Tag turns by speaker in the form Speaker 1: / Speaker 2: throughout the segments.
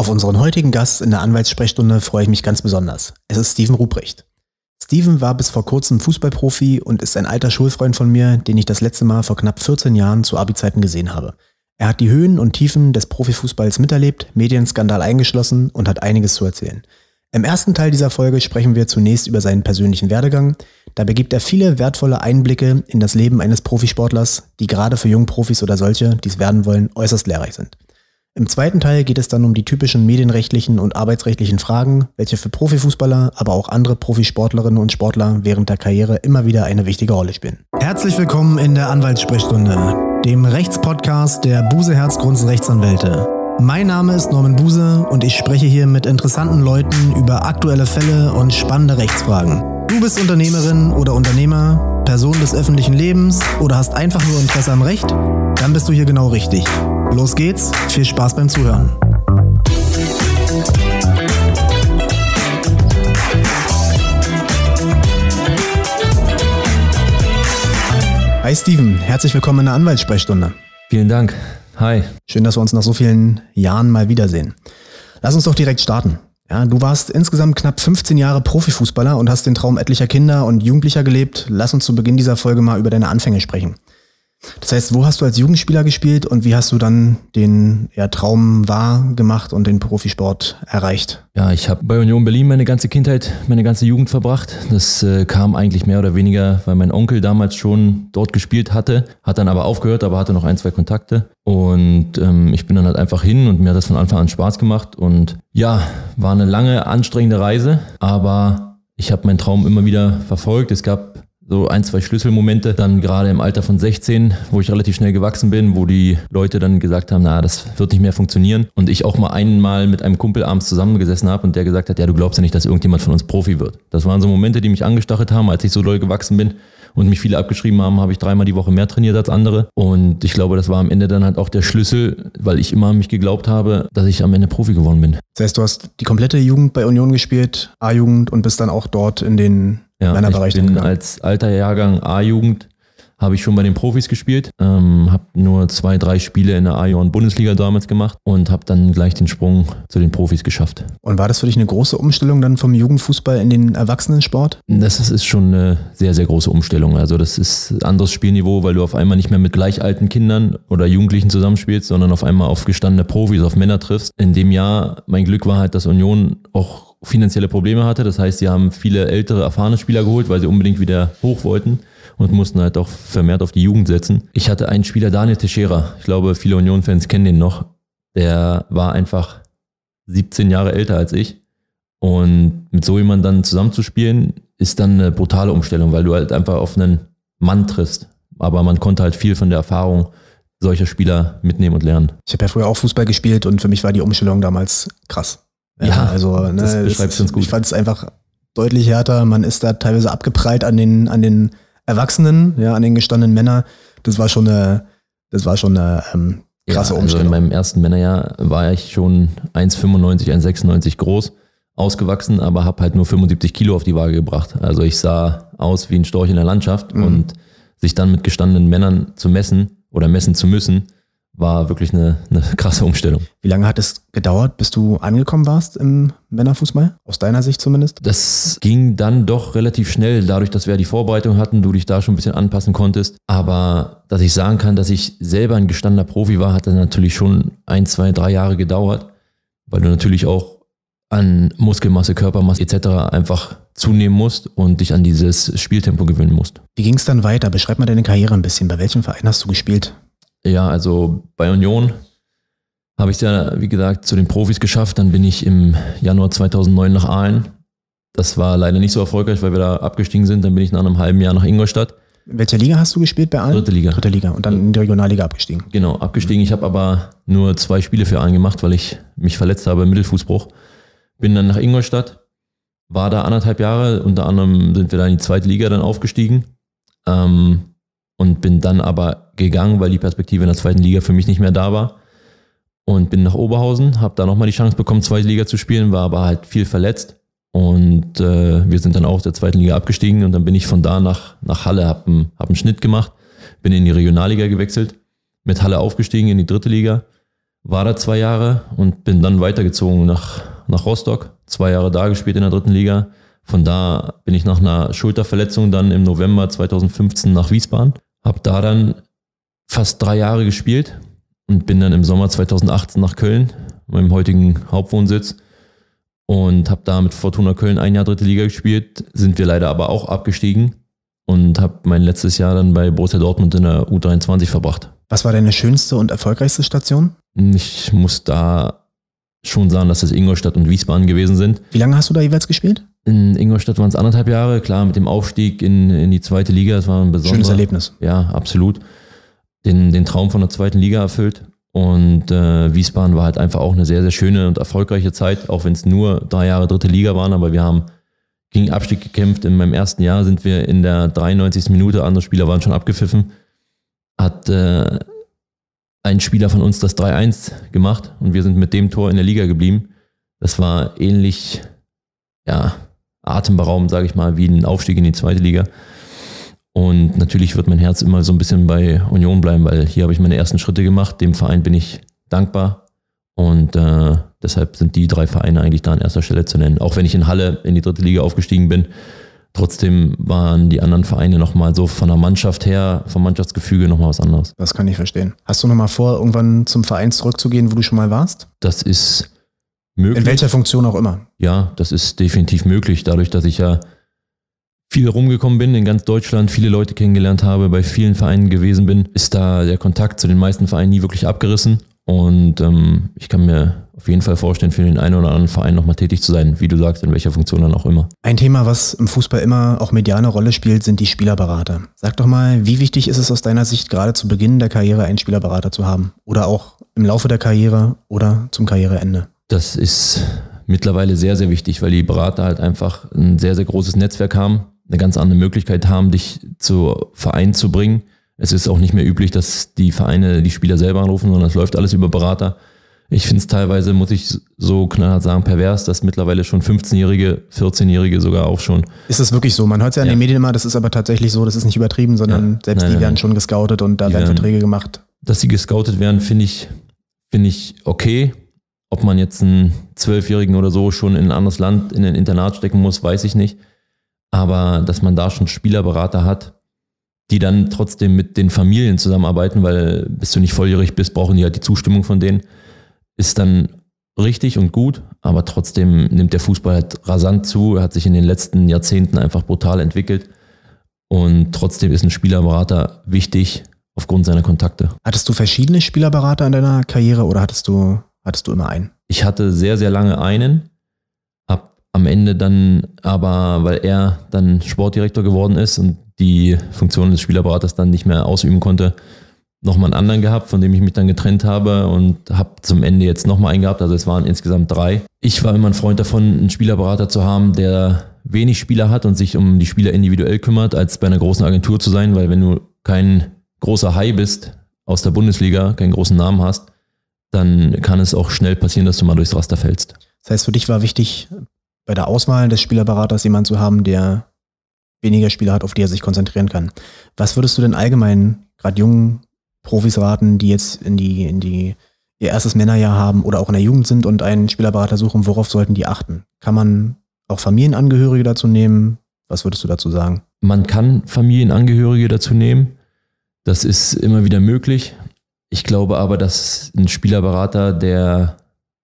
Speaker 1: Auf unseren heutigen Gast in der Anwaltssprechstunde freue ich mich ganz besonders. Es ist Steven Ruprecht. Steven war bis vor kurzem Fußballprofi und ist ein alter Schulfreund von mir, den ich das letzte Mal vor knapp 14 Jahren zu Abi-Zeiten gesehen habe. Er hat die Höhen und Tiefen des Profifußballs miterlebt, Medienskandal eingeschlossen und hat einiges zu erzählen. Im ersten Teil dieser Folge sprechen wir zunächst über seinen persönlichen Werdegang. Dabei gibt er viele wertvolle Einblicke in das Leben eines Profisportlers, die gerade für Jungprofis oder solche, die es werden wollen, äußerst lehrreich sind. Im zweiten Teil geht es dann um die typischen medienrechtlichen und arbeitsrechtlichen Fragen, welche für Profifußballer, aber auch andere Profisportlerinnen und Sportler während der Karriere immer wieder eine wichtige Rolle spielen. Herzlich willkommen in der Anwaltssprechstunde, dem Rechtspodcast der Buseherz Rechtsanwälte. Mein Name ist Norman Buse und ich spreche hier mit interessanten Leuten über aktuelle Fälle und spannende Rechtsfragen. Du bist Unternehmerin oder Unternehmer, Person des öffentlichen Lebens oder hast einfach nur Interesse am Recht? Dann bist du hier genau richtig. Los geht's, viel Spaß beim Zuhören. Hi Steven, herzlich willkommen in der Anwaltssprechstunde. Vielen Dank. Hi. Schön, dass wir uns nach so vielen Jahren mal wiedersehen. Lass uns doch direkt starten. Ja, du warst insgesamt knapp 15 Jahre Profifußballer und hast den Traum etlicher Kinder und Jugendlicher gelebt. Lass uns zu Beginn dieser Folge mal über deine Anfänge sprechen. Das heißt, wo hast du als Jugendspieler gespielt und wie hast du dann den ja, Traum wahr gemacht und den Profisport erreicht? Ja, ich habe bei Union Berlin meine ganze Kindheit, meine ganze Jugend verbracht.
Speaker 2: Das äh, kam eigentlich mehr oder weniger, weil mein Onkel damals schon dort gespielt hatte, hat dann aber aufgehört, aber hatte noch ein, zwei Kontakte. Und ähm, ich bin dann halt einfach hin und mir hat das von Anfang an Spaß gemacht. Und ja, war eine lange, anstrengende Reise, aber ich habe meinen Traum immer wieder verfolgt. Es gab so ein, zwei Schlüsselmomente, dann gerade im Alter von 16, wo ich relativ schnell gewachsen bin, wo die Leute dann gesagt haben, na, das wird nicht mehr funktionieren. Und ich auch mal einmal mit einem Kumpel abends zusammengesessen habe und der gesagt hat, ja, du glaubst ja nicht, dass irgendjemand von uns Profi wird. Das waren so Momente, die mich angestachelt haben, als ich so doll gewachsen bin und mich viele abgeschrieben haben, habe ich dreimal die Woche mehr trainiert als andere. Und ich glaube, das war am Ende dann halt auch der Schlüssel, weil ich immer an mich geglaubt habe, dass ich am Ende Profi
Speaker 1: geworden bin. Das heißt, du hast die komplette Jugend bei Union gespielt, A-Jugend und bist dann auch dort in den ja, Männerbereich. Ich bin als
Speaker 2: alter Jahrgang A-Jugend habe ich schon bei den Profis gespielt, ähm, habe nur zwei, drei Spiele in der A-Junioren-Bundesliga damals gemacht und habe dann gleich den Sprung zu den Profis geschafft.
Speaker 1: Und war das für dich eine große Umstellung dann vom Jugendfußball in den Erwachsenensport?
Speaker 2: Das ist, schon eine sehr, sehr große Umstellung. Also das ist ein anderes Spielniveau, weil du auf einmal nicht mehr mit gleich alten Kindern oder Jugendlichen zusammenspielst, sondern auf einmal auf gestandene Profis, auf Männer triffst. In dem Jahr, mein Glück war halt, dass Union auch finanzielle Probleme hatte. Das heißt, sie haben viele ältere, erfahrene Spieler geholt, weil sie unbedingt wieder hoch wollten und mussten halt auch vermehrt auf die Jugend setzen. Ich hatte einen Spieler, Daniel Teixeira. Ich glaube, viele Union-Fans kennen den noch. Der war einfach 17 Jahre älter als ich. Und mit so jemandem dann zusammenzuspielen, ist dann eine brutale Umstellung, weil du halt einfach auf einen Mann triffst. Aber man konnte halt viel von der
Speaker 1: Erfahrung solcher Spieler mitnehmen und lernen. Ich habe ja früher auch Fußball gespielt und für mich war die Umstellung damals krass. Ja, also ne, das beschreibst du uns gut. Ich fand es einfach deutlich härter. Man ist da teilweise abgeprallt an den, an den Erwachsenen, ja, an den gestandenen Männern. Das war schon eine, das war schon eine ähm, krasse ja, Umstellung.
Speaker 2: Also in meinem ersten Männerjahr war ich schon 1,95, 1,96 groß ausgewachsen, aber habe halt nur 75 Kilo auf die Waage gebracht. Also ich sah aus wie ein Storch in der Landschaft mhm. und sich dann mit gestandenen Männern zu messen oder messen zu müssen, war wirklich eine, eine krasse Umstellung. Wie lange hat es gedauert, bis du angekommen warst im Männerfußball? Aus deiner Sicht zumindest? Das ging dann doch relativ schnell, dadurch, dass wir die Vorbereitung hatten, du dich da schon ein bisschen anpassen konntest. Aber dass ich sagen kann, dass ich selber ein gestandener Profi war, hat dann natürlich schon ein, zwei, drei Jahre gedauert, weil du natürlich auch an Muskelmasse, Körpermasse etc. einfach zunehmen musst und dich an dieses Spieltempo gewöhnen musst. Wie ging
Speaker 1: es dann weiter? Beschreib mal deine Karriere ein bisschen. Bei welchem Verein hast du gespielt?
Speaker 2: Ja, also bei Union habe ich es ja, wie gesagt, zu den Profis geschafft. Dann bin ich im Januar 2009 nach Aalen. Das war leider nicht so erfolgreich, weil wir da abgestiegen sind. Dann bin ich nach einem halben Jahr nach Ingolstadt. In welcher Liga hast du gespielt bei Aalen? Dritte Liga. Dritte Liga und dann in die Regionalliga abgestiegen. Genau, abgestiegen. Ich habe aber nur zwei Spiele für Aalen gemacht, weil ich mich verletzt habe im Mittelfußbruch. Bin dann nach Ingolstadt, war da anderthalb Jahre. Unter anderem sind wir da in die zweite Liga dann aufgestiegen. Ähm, und bin dann aber gegangen, weil die Perspektive in der zweiten Liga für mich nicht mehr da war und bin nach Oberhausen, habe da nochmal die Chance bekommen, zweite Liga zu spielen, war aber halt viel verletzt und äh, wir sind dann auch der zweiten Liga abgestiegen und dann bin ich von da nach, nach Halle, habe einen, hab einen Schnitt gemacht, bin in die Regionalliga gewechselt, mit Halle aufgestiegen in die dritte Liga, war da zwei Jahre und bin dann weitergezogen nach, nach Rostock, zwei Jahre da gespielt in der dritten Liga. Von da bin ich nach einer Schulterverletzung dann im November 2015 nach Wiesbaden habe da dann fast drei Jahre gespielt und bin dann im Sommer 2018 nach Köln, meinem heutigen Hauptwohnsitz, und habe da mit Fortuna Köln ein Jahr dritte Liga gespielt, sind wir leider aber auch abgestiegen und habe mein letztes Jahr dann bei Borussia Dortmund in der U23 verbracht. Was war deine schönste und erfolgreichste Station? Ich muss da schon sagen, dass es Ingolstadt und Wiesbaden gewesen sind. Wie lange
Speaker 1: hast du da jeweils gespielt?
Speaker 2: In Ingolstadt waren es anderthalb Jahre, klar, mit dem Aufstieg in, in die zweite Liga, das war ein besonderes. Schönes Erlebnis. Ja, absolut. Den, den Traum von der zweiten Liga erfüllt. Und äh, Wiesbaden war halt einfach auch eine sehr, sehr schöne und erfolgreiche Zeit, auch wenn es nur drei Jahre dritte Liga waren, aber wir haben gegen Abstieg gekämpft. In meinem ersten Jahr sind wir in der 93. Minute, andere Spieler waren schon abgepfiffen, hat äh, ein Spieler von uns das 3-1 gemacht und wir sind mit dem Tor in der Liga geblieben. Das war ähnlich, ja, atemberaubend, sage ich mal, wie ein Aufstieg in die zweite Liga. Und natürlich wird mein Herz immer so ein bisschen bei Union bleiben, weil hier habe ich meine ersten Schritte gemacht. Dem Verein bin ich dankbar. Und äh, deshalb sind die drei Vereine eigentlich da an erster Stelle zu nennen. Auch wenn ich in Halle in die dritte Liga aufgestiegen bin, Trotzdem waren die anderen Vereine nochmal so von der Mannschaft her, vom Mannschaftsgefüge nochmal was anderes.
Speaker 1: Das kann ich verstehen. Hast du nochmal vor, irgendwann zum Verein zurückzugehen, wo du schon mal warst?
Speaker 2: Das ist
Speaker 1: möglich. In welcher Funktion auch immer.
Speaker 2: Ja, das ist definitiv möglich, dadurch, dass ich ja viel rumgekommen bin in ganz Deutschland, viele Leute kennengelernt habe, bei vielen Vereinen gewesen bin, ist da der Kontakt zu den meisten Vereinen nie wirklich abgerissen. Und ähm, ich kann mir auf jeden Fall vorstellen, für den einen oder anderen Verein nochmal tätig zu sein, wie du sagst, in welcher Funktion dann auch immer.
Speaker 1: Ein Thema, was im Fußball immer auch medial eine Rolle spielt, sind die Spielerberater. Sag doch mal, wie wichtig ist es aus deiner Sicht, gerade zu Beginn der Karriere einen Spielerberater zu haben? Oder auch im Laufe der Karriere oder zum Karriereende? Das
Speaker 2: ist mittlerweile sehr, sehr wichtig, weil die Berater halt einfach ein sehr, sehr großes Netzwerk haben, eine ganz andere Möglichkeit haben, dich zu Verein zu bringen. Es ist auch nicht mehr üblich, dass die Vereine die Spieler selber anrufen, sondern es läuft alles über Berater. Ich finde es teilweise, muss ich so knallhart sagen, pervers, dass mittlerweile schon 15-Jährige, 14-Jährige sogar auch schon.
Speaker 1: Ist das wirklich so? Man hört es ja in den Medien immer, das ist aber tatsächlich so, das ist nicht übertrieben, sondern ja. selbst nein, die nein, werden nein. schon gescoutet und da werden, werden Verträge gemacht.
Speaker 2: Dass sie gescoutet werden, finde ich, finde ich okay. Ob man jetzt einen Zwölfjährigen oder so schon in ein anderes Land, in ein Internat stecken muss, weiß ich nicht. Aber dass man da schon Spielerberater hat, die dann trotzdem mit den Familien zusammenarbeiten, weil bis du nicht volljährig bist, brauchen die halt die Zustimmung von denen, ist dann richtig und gut, aber trotzdem nimmt der Fußball halt rasant zu, er hat sich in den letzten Jahrzehnten einfach brutal entwickelt und trotzdem ist ein Spielerberater wichtig aufgrund seiner Kontakte.
Speaker 1: Hattest du verschiedene Spielerberater in deiner Karriere oder hattest du Hattest du immer einen?
Speaker 2: Ich hatte sehr, sehr lange einen. Hab am Ende dann aber, weil er dann Sportdirektor geworden ist und die Funktion des Spielerberaters dann nicht mehr ausüben konnte, nochmal einen anderen gehabt, von dem ich mich dann getrennt habe und habe zum Ende jetzt nochmal einen gehabt. Also es waren insgesamt drei. Ich war immer ein Freund davon, einen Spielerberater zu haben, der wenig Spieler hat und sich um die Spieler individuell kümmert, als bei einer großen Agentur zu sein, weil wenn du kein großer High bist aus der Bundesliga, keinen großen Namen hast, dann kann es auch schnell passieren, dass du mal durchs Raster fällst.
Speaker 1: Das heißt, für dich war wichtig, bei der Auswahl des Spielerberaters jemanden zu haben, der weniger Spieler hat, auf die er sich konzentrieren kann. Was würdest du denn allgemein gerade jungen Profis raten, die jetzt in die, in die ihr erstes Männerjahr haben oder auch in der Jugend sind und einen Spielerberater suchen, worauf sollten die achten? Kann man auch Familienangehörige dazu nehmen? Was würdest du dazu sagen?
Speaker 2: Man kann Familienangehörige dazu nehmen. Das ist immer wieder möglich. Ich glaube aber, dass ein Spielerberater, der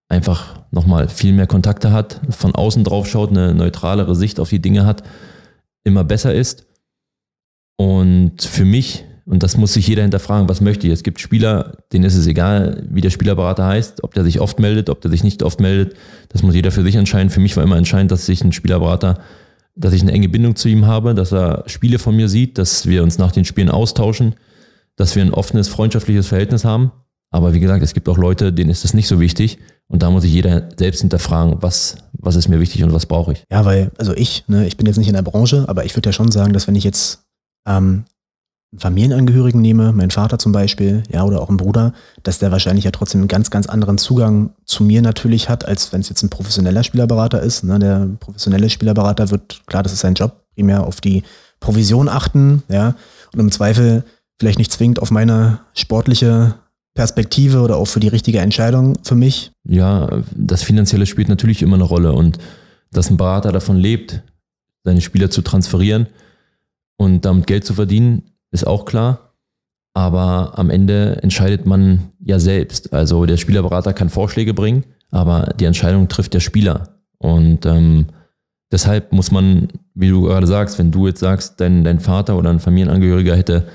Speaker 2: einfach nochmal viel mehr Kontakte hat, von außen drauf schaut, eine neutralere Sicht auf die Dinge hat, immer besser ist. Und für mich, und das muss sich jeder hinterfragen, was möchte ich? Es gibt Spieler, denen ist es egal, wie der Spielerberater heißt, ob der sich oft meldet, ob der sich nicht oft meldet. Das muss jeder für sich entscheiden. Für mich war immer entscheidend, dass ich einen Spielerberater, dass ich eine enge Bindung zu ihm habe, dass er Spiele von mir sieht, dass wir uns nach den Spielen austauschen dass wir ein offenes, freundschaftliches Verhältnis haben. Aber wie gesagt, es gibt auch Leute, denen ist das nicht so wichtig. Und da muss sich jeder selbst hinterfragen, was, was ist mir wichtig und was brauche ich.
Speaker 1: Ja, weil, also ich, ne, ich bin jetzt nicht in der Branche, aber ich würde ja schon sagen, dass wenn ich jetzt ähm, einen Familienangehörigen nehme, meinen Vater zum Beispiel, ja, oder auch einen Bruder, dass der wahrscheinlich ja trotzdem einen ganz, ganz anderen Zugang zu mir natürlich hat, als wenn es jetzt ein professioneller Spielerberater ist. Ne? Der professionelle Spielerberater wird, klar, das ist sein Job, primär auf die Provision achten, ja, und im Zweifel vielleicht nicht zwingend auf meine sportliche Perspektive oder auch für die richtige Entscheidung für mich? Ja, das Finanzielle
Speaker 2: spielt natürlich immer eine Rolle und dass ein Berater davon lebt, seine Spieler zu transferieren und damit Geld zu verdienen, ist auch klar. Aber am Ende entscheidet man ja selbst. Also der Spielerberater kann Vorschläge bringen, aber die Entscheidung trifft der Spieler. Und ähm, deshalb muss man, wie du gerade sagst, wenn du jetzt sagst, dein, dein Vater oder ein Familienangehöriger hätte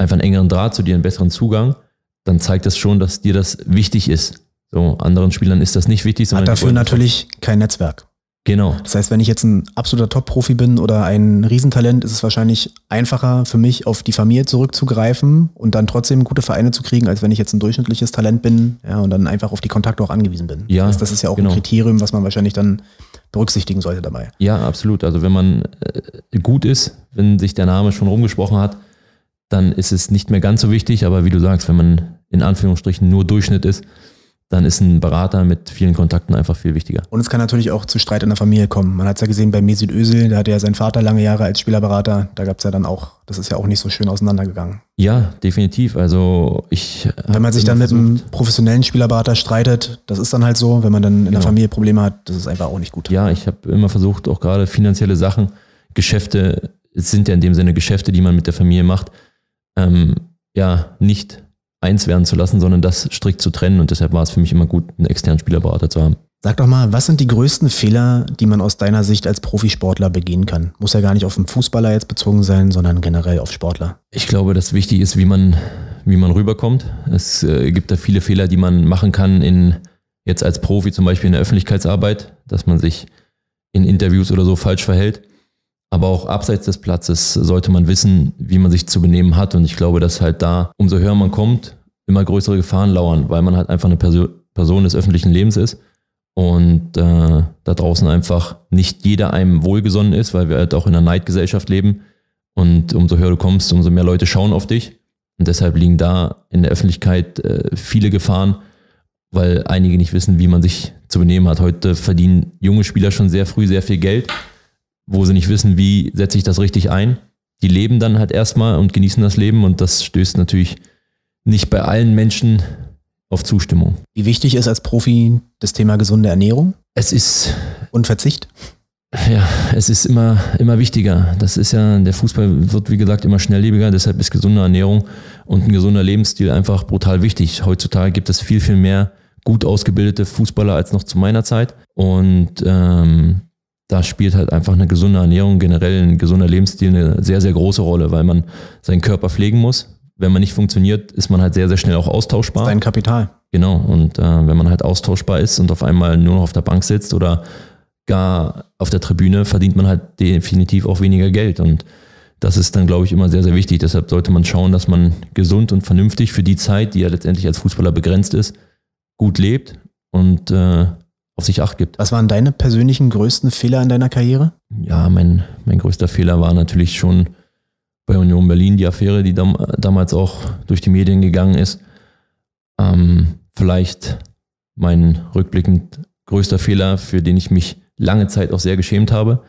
Speaker 2: einfach einen engeren Draht zu dir, einen besseren Zugang, dann zeigt das schon, dass dir das wichtig ist. So, anderen Spielern ist das nicht wichtig. Hat dafür natürlich
Speaker 1: kein Netzwerk. Genau. Das heißt, wenn ich jetzt ein absoluter Top-Profi bin oder ein Riesentalent, ist es wahrscheinlich einfacher für mich, auf die Familie zurückzugreifen und dann trotzdem gute Vereine zu kriegen, als wenn ich jetzt ein durchschnittliches Talent bin ja, und dann einfach auf die Kontakte auch angewiesen bin. Ja, das, heißt, das ist ja auch genau. ein Kriterium, was man wahrscheinlich dann berücksichtigen sollte dabei.
Speaker 2: Ja, absolut. Also wenn man äh, gut ist, wenn sich der Name schon rumgesprochen hat, dann ist es nicht mehr ganz so wichtig. Aber wie du sagst, wenn man in Anführungsstrichen nur Durchschnitt ist, dann ist ein Berater mit vielen Kontakten einfach viel wichtiger.
Speaker 1: Und es kann natürlich auch zu Streit in der Familie kommen. Man hat es ja gesehen bei Mesut Özil, da hatte ja sein Vater lange Jahre als Spielerberater. Da gab es ja dann auch, das ist ja auch nicht so schön auseinandergegangen. Ja, definitiv. Also ich. Wenn man sich dann versucht, mit einem professionellen Spielerberater streitet, das ist dann halt so. Wenn man dann in genau. der Familie Probleme hat, das ist einfach auch nicht
Speaker 2: gut. Ja, ich habe immer versucht, auch gerade finanzielle Sachen, Geschäfte, es sind ja in dem Sinne Geschäfte, die man mit der Familie macht, ähm, ja, nicht eins werden zu lassen, sondern das strikt zu trennen. Und deshalb war es für mich immer gut, einen externen Spielerberater zu haben.
Speaker 1: Sag doch mal, was sind die größten Fehler, die man aus deiner Sicht als Profisportler begehen kann? Muss ja gar nicht auf den Fußballer jetzt bezogen sein, sondern generell auf Sportler.
Speaker 2: Ich glaube, das Wichtige ist, wie man, wie man rüberkommt. Es äh, gibt da viele Fehler, die man machen kann in, jetzt als Profi zum Beispiel in der Öffentlichkeitsarbeit, dass man sich in Interviews oder so falsch verhält. Aber auch abseits des Platzes sollte man wissen, wie man sich zu benehmen hat. Und ich glaube, dass halt da, umso höher man kommt, immer größere Gefahren lauern, weil man halt einfach eine Perso Person des öffentlichen Lebens ist und äh, da draußen einfach nicht jeder einem wohlgesonnen ist, weil wir halt auch in einer Neidgesellschaft leben. Und umso höher du kommst, umso mehr Leute schauen auf dich. Und deshalb liegen da in der Öffentlichkeit äh, viele Gefahren, weil einige nicht wissen, wie man sich zu benehmen hat. Heute verdienen junge Spieler schon sehr früh sehr viel Geld wo sie nicht wissen, wie setze ich das richtig ein. Die leben dann halt erstmal und genießen das Leben und das stößt natürlich nicht bei allen Menschen auf Zustimmung. Wie wichtig ist als Profi das Thema gesunde Ernährung? Es ist. Und Verzicht? Ja, es ist immer, immer wichtiger. Das ist ja, der Fußball wird wie gesagt immer schnelllebiger, deshalb ist gesunde Ernährung und ein gesunder Lebensstil einfach brutal wichtig. Heutzutage gibt es viel, viel mehr gut ausgebildete Fußballer als noch zu meiner Zeit. Und ähm, da spielt halt einfach eine gesunde Ernährung, generell ein gesunder Lebensstil eine sehr, sehr große Rolle, weil man seinen Körper pflegen muss. Wenn man nicht funktioniert, ist man halt sehr, sehr schnell auch austauschbar. Sein Kapital. Genau. Und äh, wenn man halt austauschbar ist und auf einmal nur noch auf der Bank sitzt oder gar auf der Tribüne, verdient man halt definitiv auch weniger Geld. Und das ist dann, glaube ich, immer sehr, sehr wichtig. Deshalb sollte man schauen, dass man gesund und vernünftig für die Zeit, die ja letztendlich als Fußballer begrenzt ist, gut lebt und äh, auf sich acht gibt.
Speaker 1: Was waren deine persönlichen größten Fehler in deiner Karriere?
Speaker 2: Ja, mein, mein größter Fehler war natürlich schon bei Union Berlin die Affäre, die dam damals auch durch die Medien gegangen ist. Ähm, vielleicht mein rückblickend größter Fehler, für den ich mich lange Zeit auch sehr geschämt habe,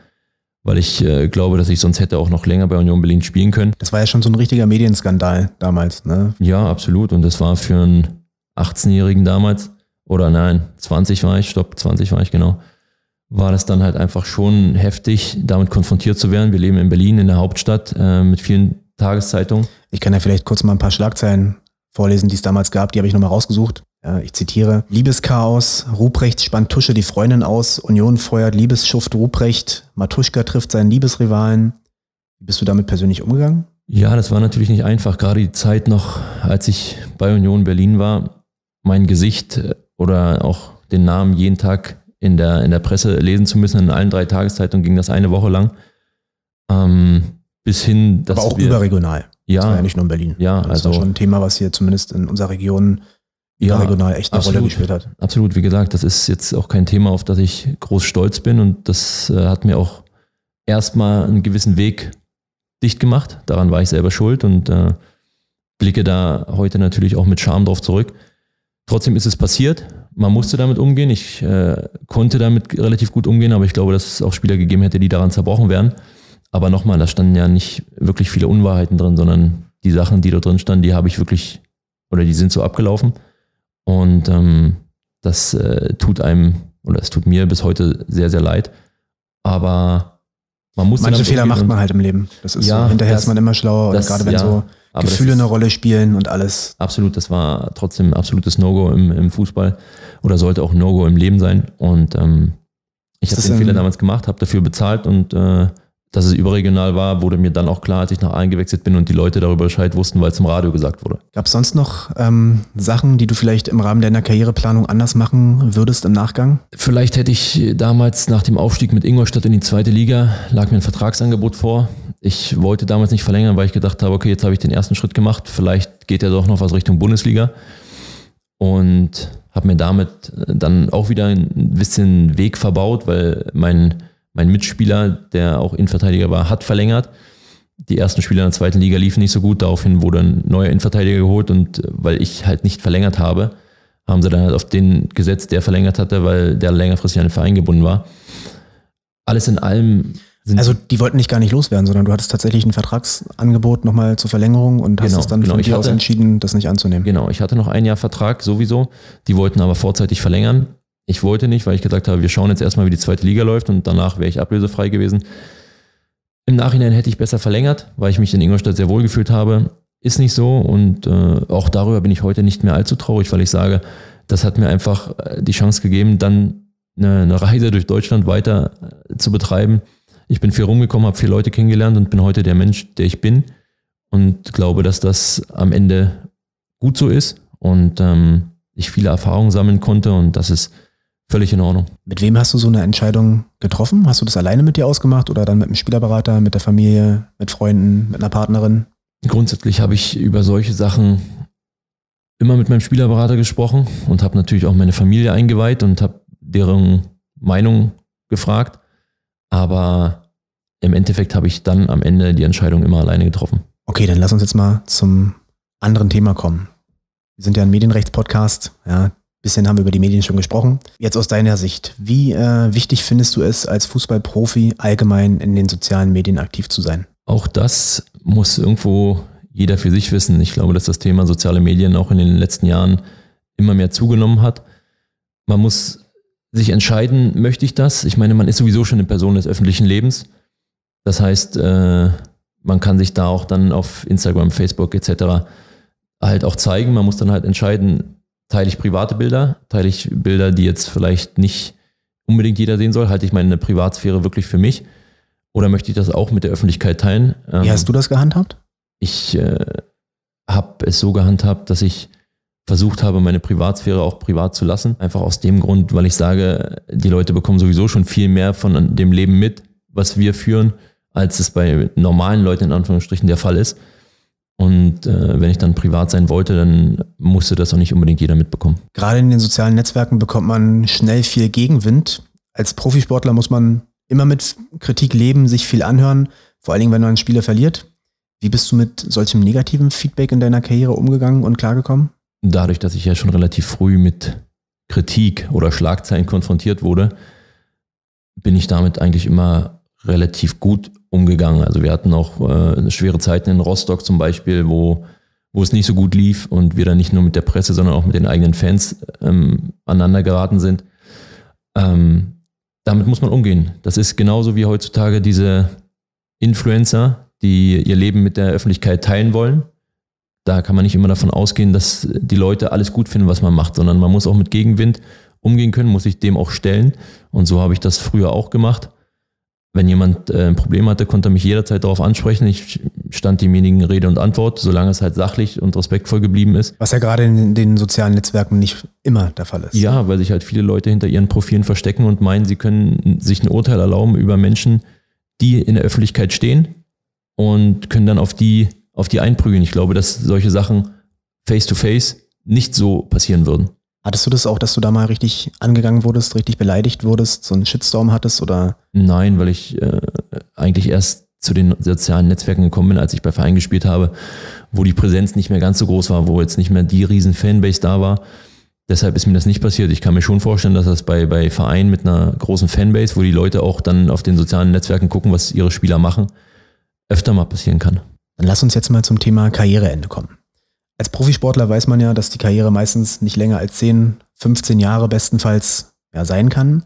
Speaker 2: weil ich äh, glaube, dass ich sonst hätte auch noch länger bei Union Berlin spielen können.
Speaker 1: Das war ja schon so ein richtiger Medienskandal damals, ne?
Speaker 2: Ja, absolut. Und das war für einen 18-Jährigen damals oder nein, 20 war ich, stopp, 20 war ich genau, war das dann halt einfach schon heftig, damit konfrontiert zu werden. Wir leben in Berlin, in
Speaker 1: der Hauptstadt, äh, mit vielen Tageszeitungen. Ich kann ja vielleicht kurz mal ein paar Schlagzeilen vorlesen, die es damals gab, die habe ich nochmal rausgesucht. Äh, ich zitiere, Liebeschaos, Ruprecht spannt Tusche die Freundin aus, Union feuert Liebesschuft Ruprecht, Matuschka trifft seinen Liebesrivalen. Wie Bist du damit persönlich umgegangen?
Speaker 2: Ja, das war natürlich nicht einfach. Gerade die Zeit noch, als ich bei Union Berlin war, mein Gesicht äh, oder auch den Namen jeden Tag in der, in der Presse lesen zu müssen. In allen drei Tageszeitungen ging das eine Woche lang. Ähm, bis hin, dass. Aber auch wir, überregional. Ja. Das war ja nicht nur in Berlin. Ja, das also. Das war schon
Speaker 1: ein Thema, was hier zumindest in unserer Region ja, regional echt eine absolut, Rolle gespielt hat.
Speaker 2: Absolut, wie gesagt, das ist jetzt auch kein Thema, auf das ich groß stolz bin und das äh, hat mir auch erstmal einen gewissen Weg dicht gemacht. Daran war ich selber schuld und äh, blicke da heute natürlich auch mit Scham drauf zurück. Trotzdem ist es passiert. Man musste damit umgehen. Ich äh, konnte damit relativ gut umgehen, aber ich glaube, dass es auch Spieler gegeben hätte, die daran zerbrochen wären. Aber nochmal, da standen ja nicht wirklich viele Unwahrheiten drin, sondern die Sachen, die da drin standen, die habe ich wirklich oder die sind so abgelaufen. Und ähm, das äh, tut einem oder es tut mir bis heute sehr, sehr leid. Aber man muss. Manche Fehler macht man halt im
Speaker 1: Leben. Das ist ja, so. Hinterher das, ist man immer schlauer. und gerade wenn ja, so aber Gefühle
Speaker 2: eine Rolle spielen und alles. Absolut, das war trotzdem ein absolutes No-Go im, im, Fußball oder sollte auch ein No-Go im Leben sein. Und ähm, ich habe den Fehler damals gemacht, habe dafür bezahlt und äh, dass es überregional war, wurde mir dann auch klar, als ich nach eingewechselt bin und die Leute darüber Bescheid wussten, weil es im Radio gesagt wurde.
Speaker 1: Gab es sonst noch ähm, Sachen, die du vielleicht im Rahmen deiner Karriereplanung anders machen würdest im Nachgang? Vielleicht hätte ich damals nach dem Aufstieg mit Ingolstadt in die zweite Liga, lag mir ein Vertragsangebot vor.
Speaker 2: Ich wollte damals nicht verlängern, weil ich gedacht habe, okay, jetzt habe ich den ersten Schritt gemacht, vielleicht geht ja doch noch was Richtung Bundesliga. Und habe mir damit äh, dann auch wieder ein bisschen Weg verbaut, weil mein mein Mitspieler, der auch Innenverteidiger war, hat verlängert. Die ersten Spiele in der zweiten Liga liefen nicht so gut. Daraufhin wurde ein neuer Innenverteidiger geholt und äh, weil ich halt nicht verlängert habe, haben sie dann halt auf den gesetzt, der verlängert hatte, weil der längerfristig an
Speaker 1: den Verein gebunden war. Alles in allem also die wollten dich gar nicht loswerden, sondern du hattest tatsächlich ein Vertragsangebot nochmal zur Verlängerung und genau, hast es dann genau, von dir aus entschieden, das nicht anzunehmen. Genau,
Speaker 2: ich hatte noch ein Jahr Vertrag sowieso, die wollten aber vorzeitig verlängern. Ich wollte nicht, weil ich gesagt habe, wir schauen jetzt erstmal, wie die zweite Liga läuft und danach wäre ich ablösefrei gewesen. Im Nachhinein hätte ich besser verlängert, weil ich mich in Ingolstadt sehr wohl gefühlt habe. Ist nicht so und äh, auch darüber bin ich heute nicht mehr allzu traurig, weil ich sage, das hat mir einfach äh, die Chance gegeben, dann eine, eine Reise durch Deutschland weiter äh, zu betreiben. Ich bin viel rumgekommen, habe viele Leute kennengelernt und bin heute der Mensch, der ich bin und glaube, dass das am Ende gut so ist und ähm, ich viele Erfahrungen sammeln konnte und dass es völlig in Ordnung.
Speaker 1: Mit wem hast du so eine Entscheidung getroffen? Hast du das alleine mit dir ausgemacht oder dann mit einem Spielerberater, mit der Familie, mit Freunden, mit einer Partnerin? Grundsätzlich habe ich über solche Sachen
Speaker 2: immer mit meinem Spielerberater gesprochen und habe natürlich auch meine Familie eingeweiht und habe deren Meinung gefragt. Aber im Endeffekt habe ich dann am Ende die Entscheidung immer alleine getroffen.
Speaker 1: Okay, dann lass uns jetzt mal zum anderen Thema kommen. Wir sind ja ein Medienrechtspodcast. Ja, bisschen haben wir über die Medien schon gesprochen. Jetzt aus deiner Sicht, wie äh, wichtig findest du es, als Fußballprofi allgemein in den sozialen Medien aktiv zu sein?
Speaker 2: Auch das muss irgendwo jeder für sich wissen. Ich glaube, dass das Thema soziale Medien auch in den letzten Jahren immer mehr zugenommen hat. Man muss sich entscheiden, möchte ich das? Ich meine, man ist sowieso schon eine Person des öffentlichen Lebens. Das heißt, äh, man kann sich da auch dann auf Instagram, Facebook etc. halt auch zeigen. Man muss dann halt entscheiden, teile ich private Bilder, teile ich Bilder, die jetzt vielleicht nicht unbedingt jeder sehen soll, halte ich meine Privatsphäre wirklich für mich oder möchte ich das auch mit der Öffentlichkeit teilen? Wie ähm, hast du das gehandhabt? Ich äh, habe es so gehandhabt, dass ich versucht habe, meine Privatsphäre auch privat zu lassen. Einfach aus dem Grund, weil ich sage, die Leute bekommen sowieso schon viel mehr von dem Leben mit, was wir führen, als es bei normalen Leuten in Anführungsstrichen der Fall ist. Und äh, wenn ich dann privat sein wollte, dann musste das auch nicht unbedingt jeder mitbekommen.
Speaker 1: Gerade in den sozialen Netzwerken bekommt man schnell viel Gegenwind. Als Profisportler muss man immer mit Kritik leben, sich viel anhören, vor allen Dingen, wenn man einen Spieler verliert. Wie bist du mit solchem negativen Feedback in deiner Karriere umgegangen und klargekommen?
Speaker 2: Dadurch, dass ich ja schon relativ früh mit Kritik oder Schlagzeilen konfrontiert wurde, bin ich damit eigentlich immer relativ gut umgegangen. Also wir hatten auch äh, schwere Zeiten in Rostock zum Beispiel, wo, wo es nicht so gut lief und wir dann nicht nur mit der Presse, sondern auch mit den eigenen Fans ähm, aneinander geraten sind. Ähm, damit muss man umgehen. Das ist genauso wie heutzutage diese Influencer, die ihr Leben mit der Öffentlichkeit teilen wollen. Da kann man nicht immer davon ausgehen, dass die Leute alles gut finden, was man macht, sondern man muss auch mit Gegenwind umgehen können, muss sich dem auch stellen. Und so habe ich das früher auch gemacht. Wenn jemand äh, ein Problem hatte, konnte er mich jederzeit darauf ansprechen. Ich stand demjenigen Rede und Antwort, solange es halt sachlich und respektvoll geblieben ist.
Speaker 1: Was ja gerade in den sozialen Netzwerken nicht immer der Fall ist. Ja,
Speaker 2: weil sich halt viele Leute hinter ihren Profilen verstecken und meinen, sie können sich ein Urteil erlauben über Menschen, die in der Öffentlichkeit stehen und können dann auf die, auf die einprügeln. Ich glaube, dass solche Sachen face to face
Speaker 1: nicht so passieren würden. Hattest du das auch, dass du da mal richtig angegangen wurdest, richtig beleidigt wurdest, so einen Shitstorm hattest oder?
Speaker 2: Nein, weil ich
Speaker 1: äh, eigentlich erst zu den sozialen
Speaker 2: Netzwerken gekommen bin, als ich bei Vereinen gespielt habe, wo die Präsenz nicht mehr ganz so groß war, wo jetzt nicht mehr die riesen Fanbase da war. Deshalb ist mir das nicht passiert. Ich kann mir schon vorstellen, dass das bei, bei Vereinen mit einer großen Fanbase, wo die Leute auch dann auf den sozialen Netzwerken gucken, was ihre Spieler machen, öfter
Speaker 1: mal passieren kann. Dann lass uns jetzt mal zum Thema Karriereende kommen als Profisportler weiß man ja, dass die Karriere meistens nicht länger als 10, 15 Jahre bestenfalls ja, sein kann.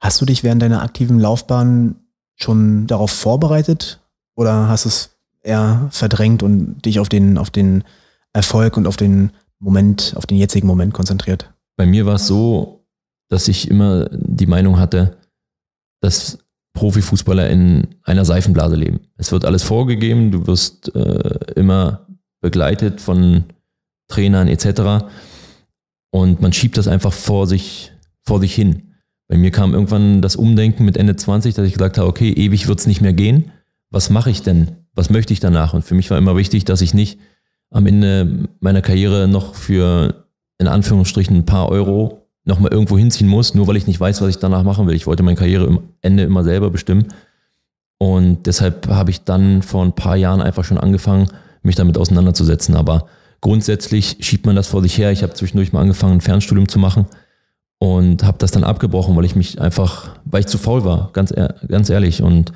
Speaker 1: Hast du dich während deiner aktiven Laufbahn schon darauf vorbereitet oder hast es eher verdrängt und dich auf den, auf den Erfolg und auf den Moment, auf den jetzigen Moment konzentriert? Bei mir war es so, dass ich immer die Meinung
Speaker 2: hatte, dass Profifußballer in einer Seifenblase leben. Es wird alles vorgegeben, du wirst äh, immer begleitet von Trainern etc. Und man schiebt das einfach vor sich, vor sich hin. Bei mir kam irgendwann das Umdenken mit Ende 20, dass ich gesagt habe, okay, ewig wird es nicht mehr gehen. Was mache ich denn? Was möchte ich danach? Und für mich war immer wichtig, dass ich nicht am Ende meiner Karriere noch für in Anführungsstrichen ein paar Euro nochmal irgendwo hinziehen muss, nur weil ich nicht weiß, was ich danach machen will. Ich wollte meine Karriere am Ende immer selber bestimmen. Und deshalb habe ich dann vor ein paar Jahren einfach schon angefangen, mich damit auseinanderzusetzen. Aber Grundsätzlich schiebt man das vor sich her. Ich habe zwischendurch mal angefangen, ein Fernstudium zu machen und habe das dann abgebrochen, weil ich mich einfach, weil ich zu faul war, ganz, ganz ehrlich. Und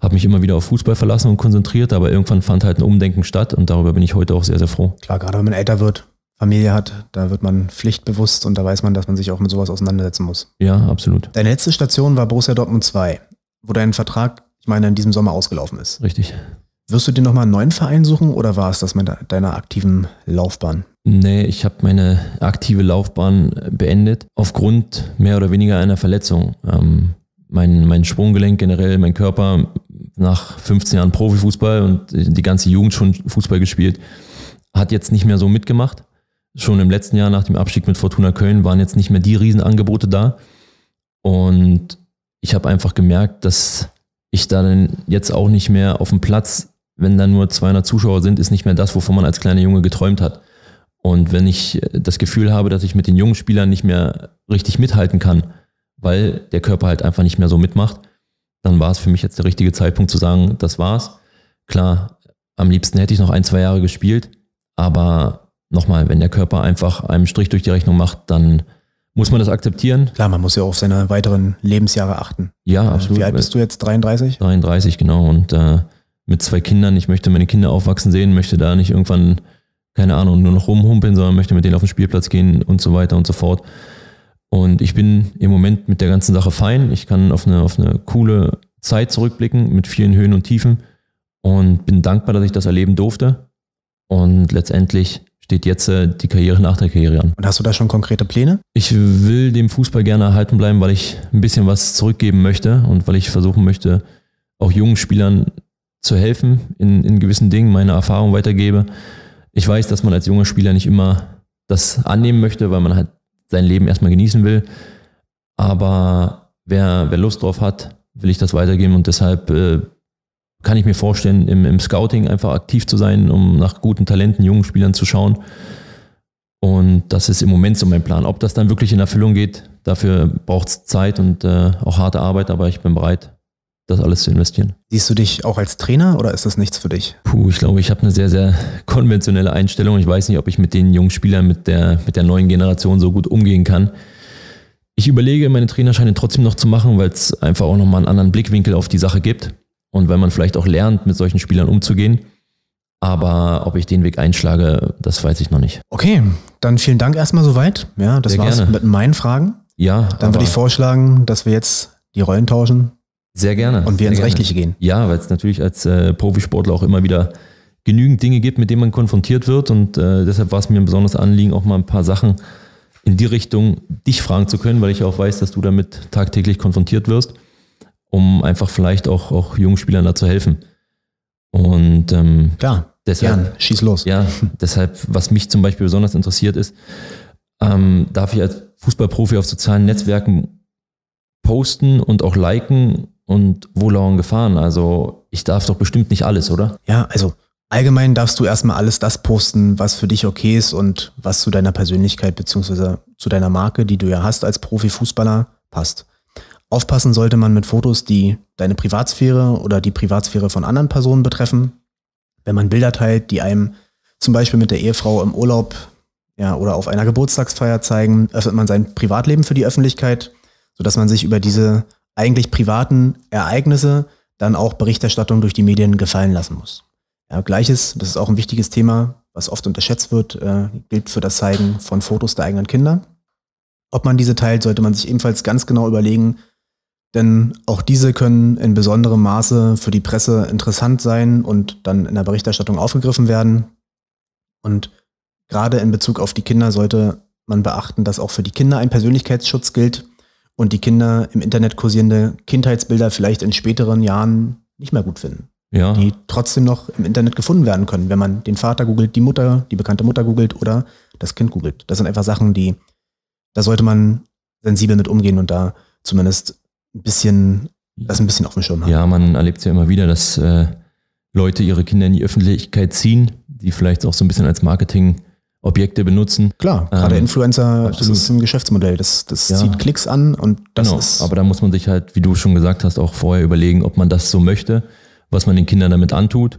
Speaker 2: habe mich immer wieder auf Fußball verlassen und konzentriert, aber irgendwann fand halt ein Umdenken statt und darüber bin ich heute auch sehr, sehr froh.
Speaker 1: Klar, gerade wenn man älter wird, Familie hat, da wird man pflichtbewusst und da weiß man, dass man sich auch mit sowas auseinandersetzen muss. Ja, absolut. Deine letzte Station war Borussia Dortmund 2, wo dein Vertrag, ich meine, in diesem Sommer ausgelaufen ist. Richtig. Wirst du dir nochmal einen neuen Verein suchen oder war es das mit deiner aktiven Laufbahn? Nee, ich habe
Speaker 2: meine aktive Laufbahn beendet, aufgrund mehr oder weniger einer Verletzung. Ähm, mein, mein Sprunggelenk generell, mein Körper nach 15 Jahren Profifußball und die ganze Jugend schon Fußball gespielt, hat jetzt nicht mehr so mitgemacht. Schon im letzten Jahr nach dem Abstieg mit Fortuna Köln waren jetzt nicht mehr die Riesenangebote da. Und ich habe einfach gemerkt, dass ich da dann jetzt auch nicht mehr auf dem Platz wenn da nur 200 Zuschauer sind, ist nicht mehr das, wovon man als kleiner Junge geträumt hat. Und wenn ich äh, das Gefühl habe, dass ich mit den jungen Spielern nicht mehr richtig mithalten kann, weil der Körper halt einfach nicht mehr so mitmacht, dann war es für mich jetzt der richtige Zeitpunkt zu sagen, das war's. Klar, am liebsten hätte ich noch ein, zwei Jahre gespielt, aber nochmal, wenn der Körper einfach einen Strich durch die Rechnung macht, dann muss man das akzeptieren. Klar, man muss ja auf seine weiteren
Speaker 1: Lebensjahre achten.
Speaker 2: Ja, äh, absolut. Wie alt bist du jetzt? 33? 33, genau. Und äh, mit zwei Kindern, ich möchte meine Kinder aufwachsen sehen, möchte da nicht irgendwann, keine Ahnung, nur noch rumhumpeln, sondern möchte mit denen auf den Spielplatz gehen und so weiter und so fort. Und ich bin im Moment mit der ganzen Sache fein. Ich kann auf eine, auf eine coole Zeit zurückblicken mit vielen Höhen und Tiefen und bin dankbar, dass ich das erleben durfte. Und letztendlich steht jetzt äh, die Karriere nach der Karriere an. Und hast du da schon konkrete Pläne? Ich will dem Fußball gerne erhalten bleiben, weil ich ein bisschen was zurückgeben möchte und weil ich versuchen möchte, auch jungen Spielern zu helfen in, in gewissen Dingen, meine Erfahrung weitergebe. Ich weiß, dass man als junger Spieler nicht immer das annehmen möchte, weil man halt sein Leben erstmal genießen will. Aber wer, wer Lust drauf hat, will ich das weitergeben und deshalb äh, kann ich mir vorstellen, im, im Scouting einfach aktiv zu sein, um nach guten Talenten, jungen Spielern zu schauen. Und das ist im Moment so mein Plan. Ob das dann wirklich in Erfüllung geht, dafür braucht es Zeit und äh, auch harte Arbeit, aber ich bin bereit, das alles zu investieren. Siehst du dich auch als Trainer oder ist das nichts für dich? Puh, ich glaube, ich habe eine sehr, sehr konventionelle Einstellung. Ich weiß nicht, ob ich mit den jungen Spielern, mit der, mit der neuen Generation so gut umgehen kann. Ich überlege, meine Trainerscheine trotzdem noch zu machen, weil es einfach auch nochmal einen anderen Blickwinkel auf die Sache gibt und weil man vielleicht auch lernt, mit solchen Spielern umzugehen. Aber ob ich den Weg einschlage, das weiß ich noch nicht.
Speaker 1: Okay, dann vielen Dank erstmal soweit. Ja, das Sehr war's gerne. mit meinen Fragen.
Speaker 2: Ja. Dann würde ich
Speaker 1: vorschlagen, dass wir jetzt die Rollen tauschen. Sehr gerne. Und wir ins Rechtliche gehen.
Speaker 2: Ja, weil es natürlich als äh, Profisportler auch immer wieder genügend Dinge gibt, mit denen man konfrontiert wird. Und äh, deshalb war es mir ein besonderes Anliegen, auch mal ein paar Sachen in die Richtung dich fragen zu können, weil ich auch weiß, dass du damit tagtäglich konfrontiert wirst, um einfach vielleicht auch, auch jungen Spielern da zu helfen. Und ähm, klar, deshalb, gern, schieß los. Ja, deshalb, was mich zum Beispiel besonders interessiert ist, ähm, darf ich als Fußballprofi auf sozialen Netzwerken posten und auch liken und wo lauern Gefahren? Also ich darf doch bestimmt nicht alles, oder?
Speaker 1: Ja, also allgemein darfst du erstmal alles das posten, was für dich okay ist und was zu deiner Persönlichkeit bzw. zu deiner Marke, die du ja hast als Profifußballer, passt. Aufpassen sollte man mit Fotos, die deine Privatsphäre oder die Privatsphäre von anderen Personen betreffen. Wenn man Bilder teilt, die einem zum Beispiel mit der Ehefrau im Urlaub ja, oder auf einer Geburtstagsfeier zeigen, öffnet man sein Privatleben für die Öffentlichkeit, sodass man sich über diese eigentlich privaten Ereignisse dann auch Berichterstattung durch die Medien gefallen lassen muss. Ja, Gleiches, das ist auch ein wichtiges Thema, was oft unterschätzt wird, äh, gilt für das Zeigen von Fotos der eigenen Kinder. Ob man diese teilt, sollte man sich ebenfalls ganz genau überlegen, denn auch diese können in besonderem Maße für die Presse interessant sein und dann in der Berichterstattung aufgegriffen werden. Und gerade in Bezug auf die Kinder sollte man beachten, dass auch für die Kinder ein Persönlichkeitsschutz gilt und die Kinder im Internet kursierende Kindheitsbilder vielleicht in späteren Jahren nicht mehr gut finden. Ja. Die trotzdem noch im Internet gefunden werden können, wenn man den Vater googelt, die Mutter, die bekannte Mutter googelt oder das Kind googelt. Das sind einfach Sachen, die, da sollte man sensibel mit umgehen und da zumindest ein bisschen, das ein bisschen auf dem Schirm haben.
Speaker 2: Ja, man erlebt es ja immer wieder, dass äh, Leute ihre Kinder in die Öffentlichkeit ziehen, die vielleicht auch so ein bisschen als Marketing- Objekte benutzen. Klar, ähm, gerade ähm,
Speaker 1: Influencer, absolut. das ist ein Geschäftsmodell. Das, das ja. zieht Klicks
Speaker 2: an und das genau, ist. Aber da muss man sich halt, wie du schon gesagt hast, auch vorher überlegen, ob man das so möchte, was man den Kindern damit antut.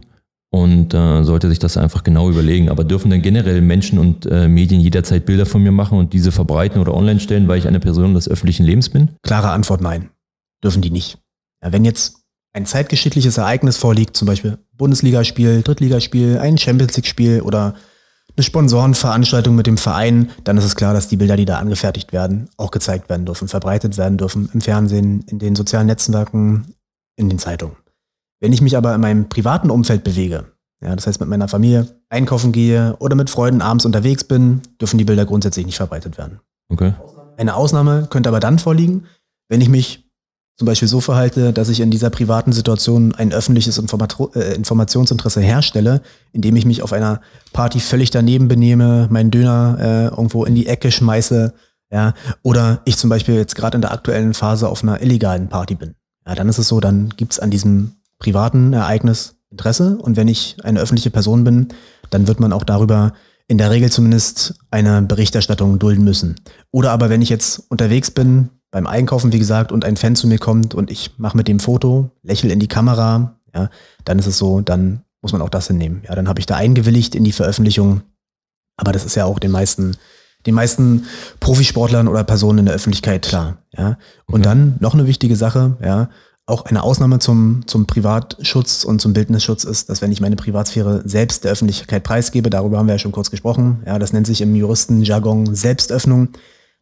Speaker 2: Und äh, sollte sich das einfach genau überlegen. Aber dürfen dann generell Menschen und äh, Medien jederzeit Bilder von mir machen und diese verbreiten oder online stellen, weil ich eine Person des öffentlichen Lebens bin? Klare Antwort nein.
Speaker 1: Dürfen die nicht. Ja, wenn jetzt ein zeitgeschichtliches Ereignis vorliegt, zum Beispiel Bundesligaspiel, Drittligaspiel, ein Champions League-Spiel oder eine Sponsorenveranstaltung mit dem Verein, dann ist es klar, dass die Bilder, die da angefertigt werden, auch gezeigt werden dürfen, verbreitet werden dürfen im Fernsehen, in den sozialen Netzwerken, in den Zeitungen. Wenn ich mich aber in meinem privaten Umfeld bewege, ja, das heißt mit meiner Familie einkaufen gehe oder mit Freunden abends unterwegs bin, dürfen die Bilder grundsätzlich nicht verbreitet werden. Okay. Eine Ausnahme könnte aber dann vorliegen, wenn ich mich zum Beispiel so verhalte, dass ich in dieser privaten Situation ein öffentliches Informat äh, Informationsinteresse herstelle, indem ich mich auf einer Party völlig daneben benehme, meinen Döner äh, irgendwo in die Ecke schmeiße, ja, oder ich zum Beispiel jetzt gerade in der aktuellen Phase auf einer illegalen Party bin. Ja, dann ist es so, dann gibt's an diesem privaten Ereignis Interesse und wenn ich eine öffentliche Person bin, dann wird man auch darüber in der Regel zumindest eine Berichterstattung dulden müssen. Oder aber wenn ich jetzt unterwegs bin, beim Einkaufen, wie gesagt, und ein Fan zu mir kommt und ich mache mit dem Foto, lächel in die Kamera, ja, dann ist es so, dann muss man auch das hinnehmen. Ja, dann habe ich da eingewilligt in die Veröffentlichung. Aber das ist ja auch den meisten, den meisten Profisportlern oder Personen in der Öffentlichkeit klar. Ja, und mhm. dann noch eine wichtige Sache, ja, auch eine Ausnahme zum, zum Privatschutz und zum Bildnisschutz ist, dass wenn ich meine Privatsphäre selbst der Öffentlichkeit preisgebe, darüber haben wir ja schon kurz gesprochen, ja, das nennt sich im Juristenjargon Selbstöffnung,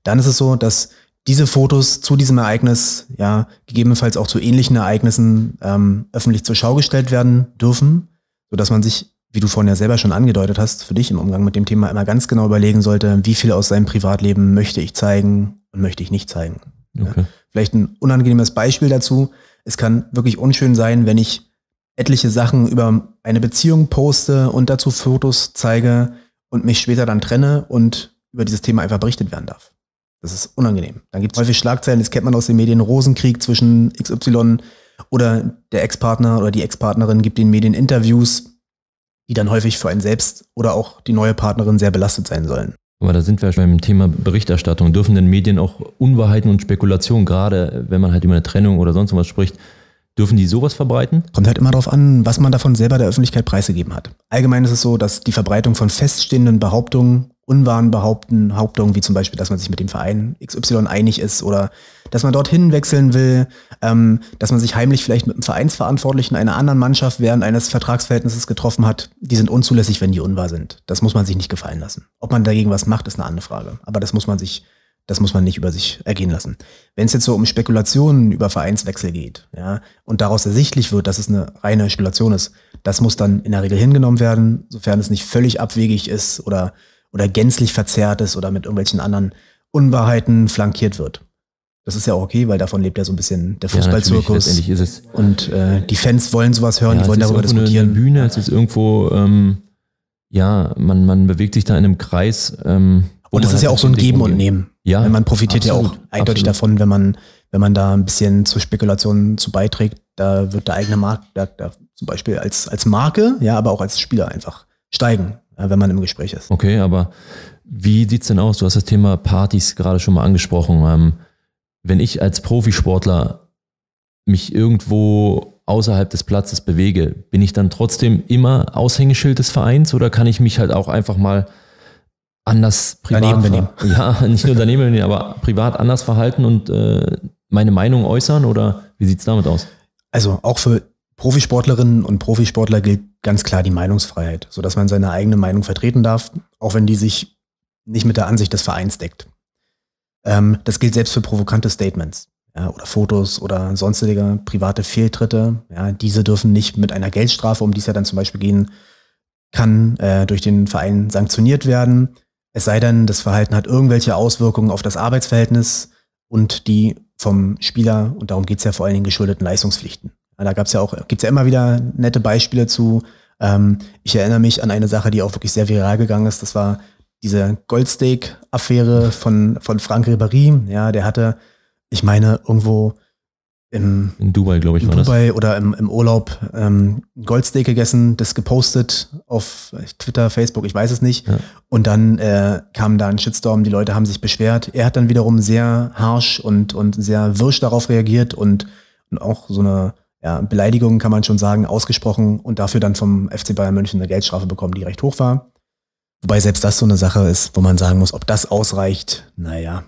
Speaker 1: dann ist es so, dass diese Fotos zu diesem Ereignis, ja, gegebenenfalls auch zu ähnlichen Ereignissen ähm, öffentlich zur Schau gestellt werden dürfen, sodass man sich, wie du vorhin ja selber schon angedeutet hast, für dich im Umgang mit dem Thema immer ganz genau überlegen sollte, wie viel aus seinem Privatleben möchte ich zeigen und möchte ich nicht zeigen. Okay. Ja. Vielleicht ein unangenehmes Beispiel dazu. Es kann wirklich unschön sein, wenn ich etliche Sachen über eine Beziehung poste und dazu Fotos zeige und mich später dann trenne und über dieses Thema einfach berichtet werden darf. Das ist unangenehm. Dann gibt es häufig Schlagzeilen, das kennt man aus den Medien, Rosenkrieg zwischen XY oder der Ex-Partner oder die Ex-Partnerin gibt den Medien Interviews, die dann häufig für einen selbst oder auch die neue Partnerin sehr belastet sein sollen.
Speaker 2: Aber da sind wir schon beim Thema Berichterstattung. Dürfen denn Medien auch Unwahrheiten und Spekulationen, gerade wenn man halt über eine
Speaker 1: Trennung oder sonst was spricht, dürfen die sowas verbreiten? Kommt halt immer darauf an, was man davon selber der Öffentlichkeit preisgegeben hat. Allgemein ist es so, dass die Verbreitung von feststehenden Behauptungen unwahren Behaupten, Hauptungen, wie zum Beispiel, dass man sich mit dem Verein XY einig ist oder dass man dorthin wechseln will, ähm, dass man sich heimlich vielleicht mit einem Vereinsverantwortlichen einer anderen Mannschaft während eines Vertragsverhältnisses getroffen hat, die sind unzulässig, wenn die unwahr sind. Das muss man sich nicht gefallen lassen. Ob man dagegen was macht, ist eine andere Frage. Aber das muss man sich, das muss man nicht über sich ergehen lassen. Wenn es jetzt so um Spekulationen über Vereinswechsel geht, ja, und daraus ersichtlich wird, dass es eine reine Spekulation ist, das muss dann in der Regel hingenommen werden, sofern es nicht völlig abwegig ist oder oder gänzlich verzerrt ist oder mit irgendwelchen anderen Unwahrheiten flankiert wird. Das ist ja auch okay, weil davon lebt ja so ein bisschen der Fußballzirkus. Ja, ist es. Und äh, die Fans wollen sowas hören, ja, die wollen darüber diskutieren. Eine Bühne, es
Speaker 2: ist irgendwo, ähm, ja, man, man bewegt sich da in einem Kreis. Ähm, und es ist ja halt auch so ein Geben und Nehmen. Ja, Weil man profitiert absolut, ja auch eindeutig absolut.
Speaker 1: davon, wenn man, wenn man da ein bisschen zur Spekulation zu beiträgt. Da wird der eigene Markt da, da zum Beispiel als, als Marke, ja, aber auch als Spieler einfach steigen. Äh, wenn man im Gespräch ist. Okay, aber wie sieht es denn
Speaker 2: aus? Du hast das Thema Partys gerade schon mal angesprochen. Ähm, wenn ich als Profisportler mich irgendwo außerhalb des Platzes bewege, bin ich dann trotzdem immer Aushängeschild des Vereins oder kann ich mich halt auch einfach mal anders privat daneben benehmen? Ja, nicht nur daneben benehmen, aber privat anders verhalten und äh, meine Meinung äußern
Speaker 1: oder wie sieht es damit aus? Also auch für Profisportlerinnen und Profisportler gilt ganz klar die Meinungsfreiheit, sodass man seine eigene Meinung vertreten darf, auch wenn die sich nicht mit der Ansicht des Vereins deckt. Ähm, das gilt selbst für provokante Statements ja, oder Fotos oder sonstige private Fehltritte. Ja, diese dürfen nicht mit einer Geldstrafe, um die es ja dann zum Beispiel gehen kann, äh, durch den Verein sanktioniert werden. Es sei denn, das Verhalten hat irgendwelche Auswirkungen auf das Arbeitsverhältnis und die vom Spieler, und darum geht es ja vor allen Dingen, geschuldeten Leistungspflichten. Da gab es ja auch, gibt es ja immer wieder nette Beispiele zu. Ähm, ich erinnere mich an eine Sache, die auch wirklich sehr viral gegangen ist. Das war diese Goldsteak-Affäre von, von Frank Ribéry. Ja, der hatte, ich meine, irgendwo
Speaker 2: im, in Dubai, glaube ich, in war Dubai das.
Speaker 1: oder im, im Urlaub ähm, Goldsteak gegessen, das gepostet auf Twitter, Facebook, ich weiß es nicht. Ja. Und dann äh, kam da ein Shitstorm, die Leute haben sich beschwert. Er hat dann wiederum sehr harsh und, und sehr wirsch darauf reagiert und, und auch so eine ja, Beleidigungen kann man schon sagen, ausgesprochen und dafür dann vom FC Bayern München eine Geldstrafe bekommen, die recht hoch war. Wobei selbst das so eine Sache ist, wo man sagen muss, ob das ausreicht, naja,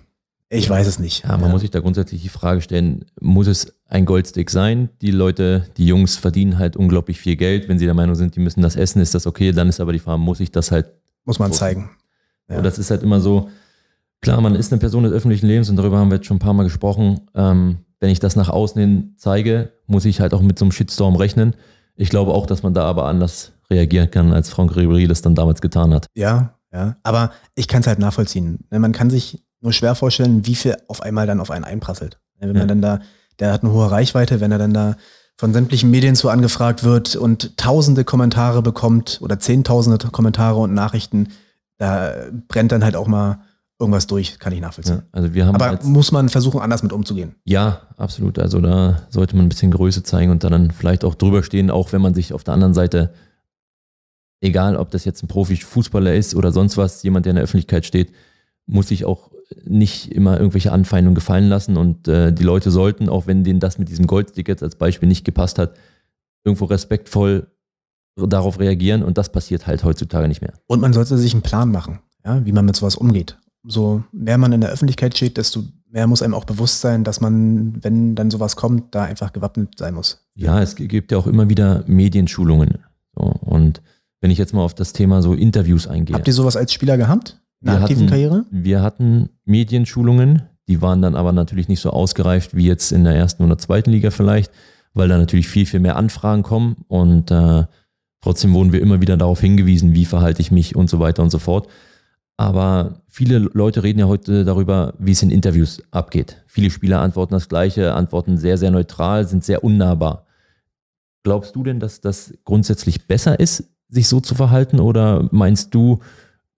Speaker 1: ich weiß es nicht. Ja, man ja. muss sich da grundsätzlich die Frage stellen, muss
Speaker 2: es ein Goldstick sein? Die Leute, die Jungs verdienen halt unglaublich viel Geld. Wenn sie der Meinung sind, die müssen das essen, ist das okay, dann ist aber die Frage, muss ich das halt. Muss man zeigen. Ja. Und das ist halt immer so, klar, man ist eine Person des öffentlichen Lebens und darüber haben wir jetzt schon ein paar Mal gesprochen. Ähm, wenn ich das nach außen hin zeige, muss ich halt auch mit so einem Shitstorm rechnen. Ich glaube auch, dass man da aber anders reagieren kann, als Franck Ribéry das dann damals getan hat.
Speaker 1: Ja, ja. Aber ich kann es halt nachvollziehen. Ne, man kann sich nur schwer vorstellen, wie viel auf einmal dann auf einen einprasselt. Ne, wenn man ja. dann da, der hat eine hohe Reichweite, wenn er dann da von sämtlichen Medien zu angefragt wird und tausende Kommentare bekommt oder zehntausende Kommentare und Nachrichten, da brennt dann halt auch mal irgendwas durch, kann ich nachvollziehen. Ja,
Speaker 2: also wir haben Aber als,
Speaker 1: muss man versuchen, anders mit umzugehen?
Speaker 2: Ja, absolut. Also da sollte man ein bisschen Größe zeigen und dann vielleicht auch drüber stehen, auch wenn man sich auf der anderen Seite, egal ob das jetzt ein Profi-Fußballer ist oder sonst was, jemand, der in der Öffentlichkeit steht, muss sich auch nicht immer irgendwelche Anfeindungen gefallen lassen und äh, die Leute sollten, auch wenn denen das mit diesem Goldstick jetzt als Beispiel nicht gepasst hat, irgendwo respektvoll darauf reagieren und das passiert halt heutzutage nicht mehr.
Speaker 1: Und man sollte sich einen Plan machen, ja, wie man mit sowas umgeht so mehr man in der Öffentlichkeit steht, desto mehr muss einem auch bewusst sein, dass man, wenn dann sowas kommt, da einfach gewappnet sein muss.
Speaker 2: Ja, es gibt ja auch immer wieder Medienschulungen. und wenn ich jetzt mal auf das Thema so Interviews eingehe. Habt ihr sowas als
Speaker 1: Spieler gehabt? In der aktiven Karriere?
Speaker 2: Wir hatten Medienschulungen, die waren dann aber natürlich nicht so ausgereift wie jetzt in der ersten oder zweiten Liga vielleicht, weil da natürlich viel, viel mehr Anfragen kommen und äh, trotzdem wurden wir immer wieder darauf hingewiesen, wie verhalte ich mich und so weiter und so fort. Aber viele Leute reden ja heute darüber, wie es in Interviews abgeht. Viele Spieler antworten das Gleiche, antworten sehr, sehr neutral, sind sehr unnahbar. Glaubst du denn, dass das grundsätzlich besser ist, sich so zu verhalten? Oder meinst du,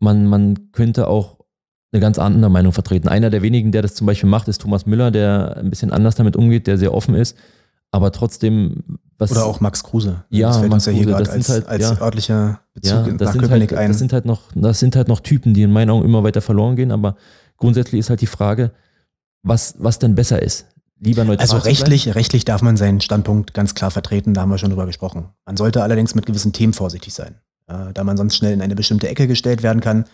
Speaker 2: man, man könnte auch eine ganz andere Meinung vertreten? Einer der wenigen, der das zum Beispiel macht, ist Thomas Müller, der ein bisschen anders damit umgeht, der sehr offen ist. Aber trotzdem was, Oder auch Max Kruse. Ja, das fällt Max uns ja hier gerade als, halt, als örtlicher Bezug ja, halt das ein. Das sind, halt noch, das sind halt noch Typen, die in meinen Augen immer weiter verloren gehen, aber grundsätzlich ist halt die Frage, was, was denn besser ist. Lieber neutral also rechtlich,
Speaker 1: rechtlich darf man seinen Standpunkt ganz klar vertreten, da haben wir schon drüber gesprochen. Man sollte allerdings mit gewissen Themen vorsichtig sein, äh, da man sonst schnell in eine bestimmte Ecke gestellt werden kann.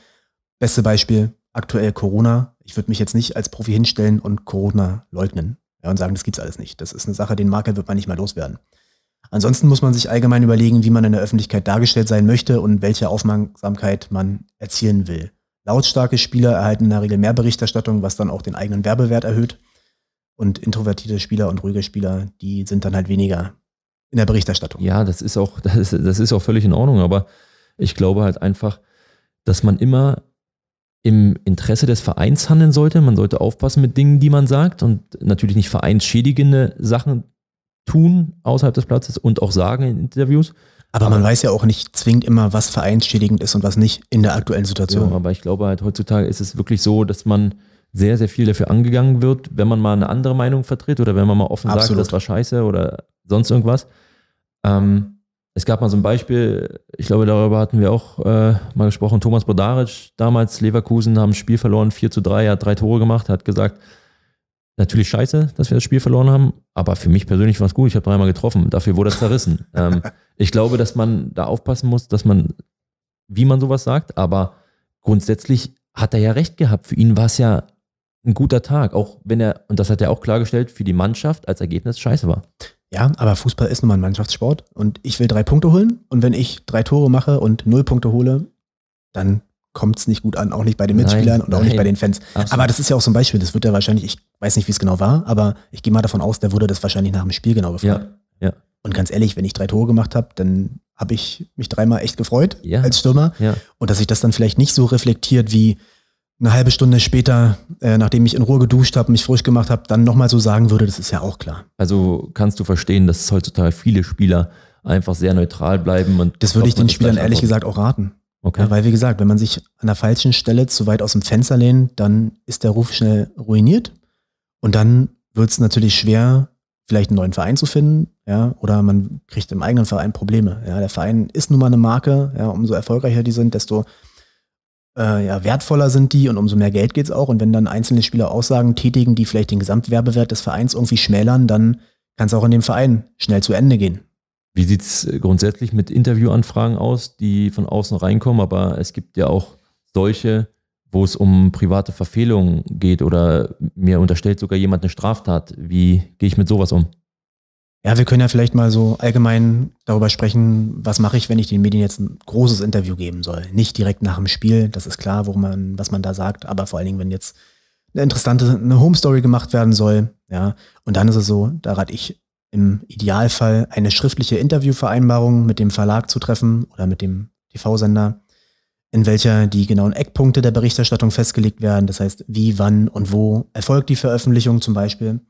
Speaker 1: Beste Beispiel, aktuell Corona. Ich würde mich jetzt nicht als Profi hinstellen und Corona leugnen ja, und sagen, das gibt's alles nicht. Das ist eine Sache, den Marker wird man nicht mal loswerden. Ansonsten muss man sich allgemein überlegen, wie man in der Öffentlichkeit dargestellt sein möchte und welche Aufmerksamkeit man erzielen will. Lautstarke Spieler erhalten in der Regel mehr Berichterstattung, was dann auch den eigenen Werbewert erhöht. Und introvertierte Spieler und ruhige Spieler, die sind dann halt weniger
Speaker 2: in der Berichterstattung. Ja, das ist auch, das ist, das ist auch völlig in Ordnung, aber ich glaube halt einfach, dass man immer im Interesse des Vereins handeln sollte. Man sollte aufpassen mit Dingen, die man sagt und natürlich nicht vereinsschädigende
Speaker 1: Sachen tun außerhalb des Platzes und auch sagen in Interviews. Aber man aber, weiß ja auch nicht zwingend immer, was vereinsschädigend ist und was nicht in der aktuellen Situation. Ja, aber ich glaube halt, heutzutage ist es wirklich
Speaker 2: so, dass man sehr, sehr viel dafür angegangen wird, wenn man mal eine andere Meinung vertritt oder wenn man mal offen Absolut. sagt, das war scheiße oder sonst irgendwas. Ähm, es gab mal so ein Beispiel, ich glaube, darüber hatten wir auch äh, mal gesprochen. Thomas Bodaric, damals Leverkusen, haben ein Spiel verloren, 4 zu 3, er hat drei Tore gemacht, hat gesagt, Natürlich scheiße, dass wir das Spiel verloren haben, aber für mich persönlich war es gut. Ich habe dreimal getroffen. Dafür wurde es zerrissen. ähm, ich glaube, dass man da aufpassen muss, dass man, wie man sowas sagt, aber grundsätzlich hat er ja recht gehabt. Für ihn war es ja ein guter Tag, auch wenn er, und das hat er auch klargestellt, für die Mannschaft als Ergebnis
Speaker 1: scheiße war. Ja, aber Fußball ist nun mal ein Mannschaftssport und ich will drei Punkte holen und wenn ich drei Tore mache und null Punkte hole, dann kommt es nicht gut an, auch nicht bei den Mitspielern nein, und auch nein. nicht bei den Fans. Absolut. Aber das ist ja auch so ein Beispiel, das wird ja wahrscheinlich, ich weiß nicht, wie es genau war, aber ich gehe mal davon aus, der wurde das wahrscheinlich nach dem Spiel genau gefragt. Ja, ja. Und ganz ehrlich, wenn ich drei Tore gemacht habe, dann habe ich mich dreimal echt gefreut ja, als Stürmer. Ja. Und dass sich das dann vielleicht nicht so reflektiert wie eine halbe Stunde später, äh, nachdem ich in Ruhe geduscht habe, mich frisch gemacht habe, dann nochmal so sagen würde, das ist ja auch klar.
Speaker 2: Also kannst du verstehen, dass heutzutage viele Spieler einfach sehr neutral bleiben und. Das würde ich den Spielern ehrlich gesagt
Speaker 1: auch raten. Okay. Ja, weil, wie gesagt, wenn man sich an der falschen Stelle zu weit aus dem Fenster lehnt, dann ist der Ruf schnell ruiniert. Und dann wird es natürlich schwer, vielleicht einen neuen Verein zu finden, ja, oder man kriegt im eigenen Verein Probleme. Ja, der Verein ist nun mal eine Marke, ja, umso erfolgreicher die sind, desto äh, ja, wertvoller sind die und umso mehr Geld geht es auch. Und wenn dann einzelne Spieler Aussagen tätigen, die vielleicht den Gesamtwerbewert des Vereins irgendwie schmälern, dann kann es auch in dem Verein schnell zu Ende gehen.
Speaker 2: Wie sieht es äh, grundsätzlich mit Interviewanfragen aus, die von außen reinkommen? Aber es gibt ja auch solche, wo es um private Verfehlungen geht oder mir unterstellt sogar jemand eine Straftat. Wie gehe ich mit sowas um?
Speaker 1: Ja, wir können ja vielleicht mal so allgemein darüber sprechen, was mache ich, wenn ich den Medien jetzt ein großes Interview geben soll. Nicht direkt nach dem Spiel, das ist klar, worum man, was man da sagt, aber vor allen Dingen, wenn jetzt eine interessante eine Home Story gemacht werden soll, ja, und dann ist es so, da rate ich im Idealfall eine schriftliche Interviewvereinbarung mit dem Verlag zu treffen oder mit dem TV-Sender, in welcher die genauen Eckpunkte der Berichterstattung festgelegt werden. Das heißt, wie, wann und wo erfolgt die Veröffentlichung zum Beispiel.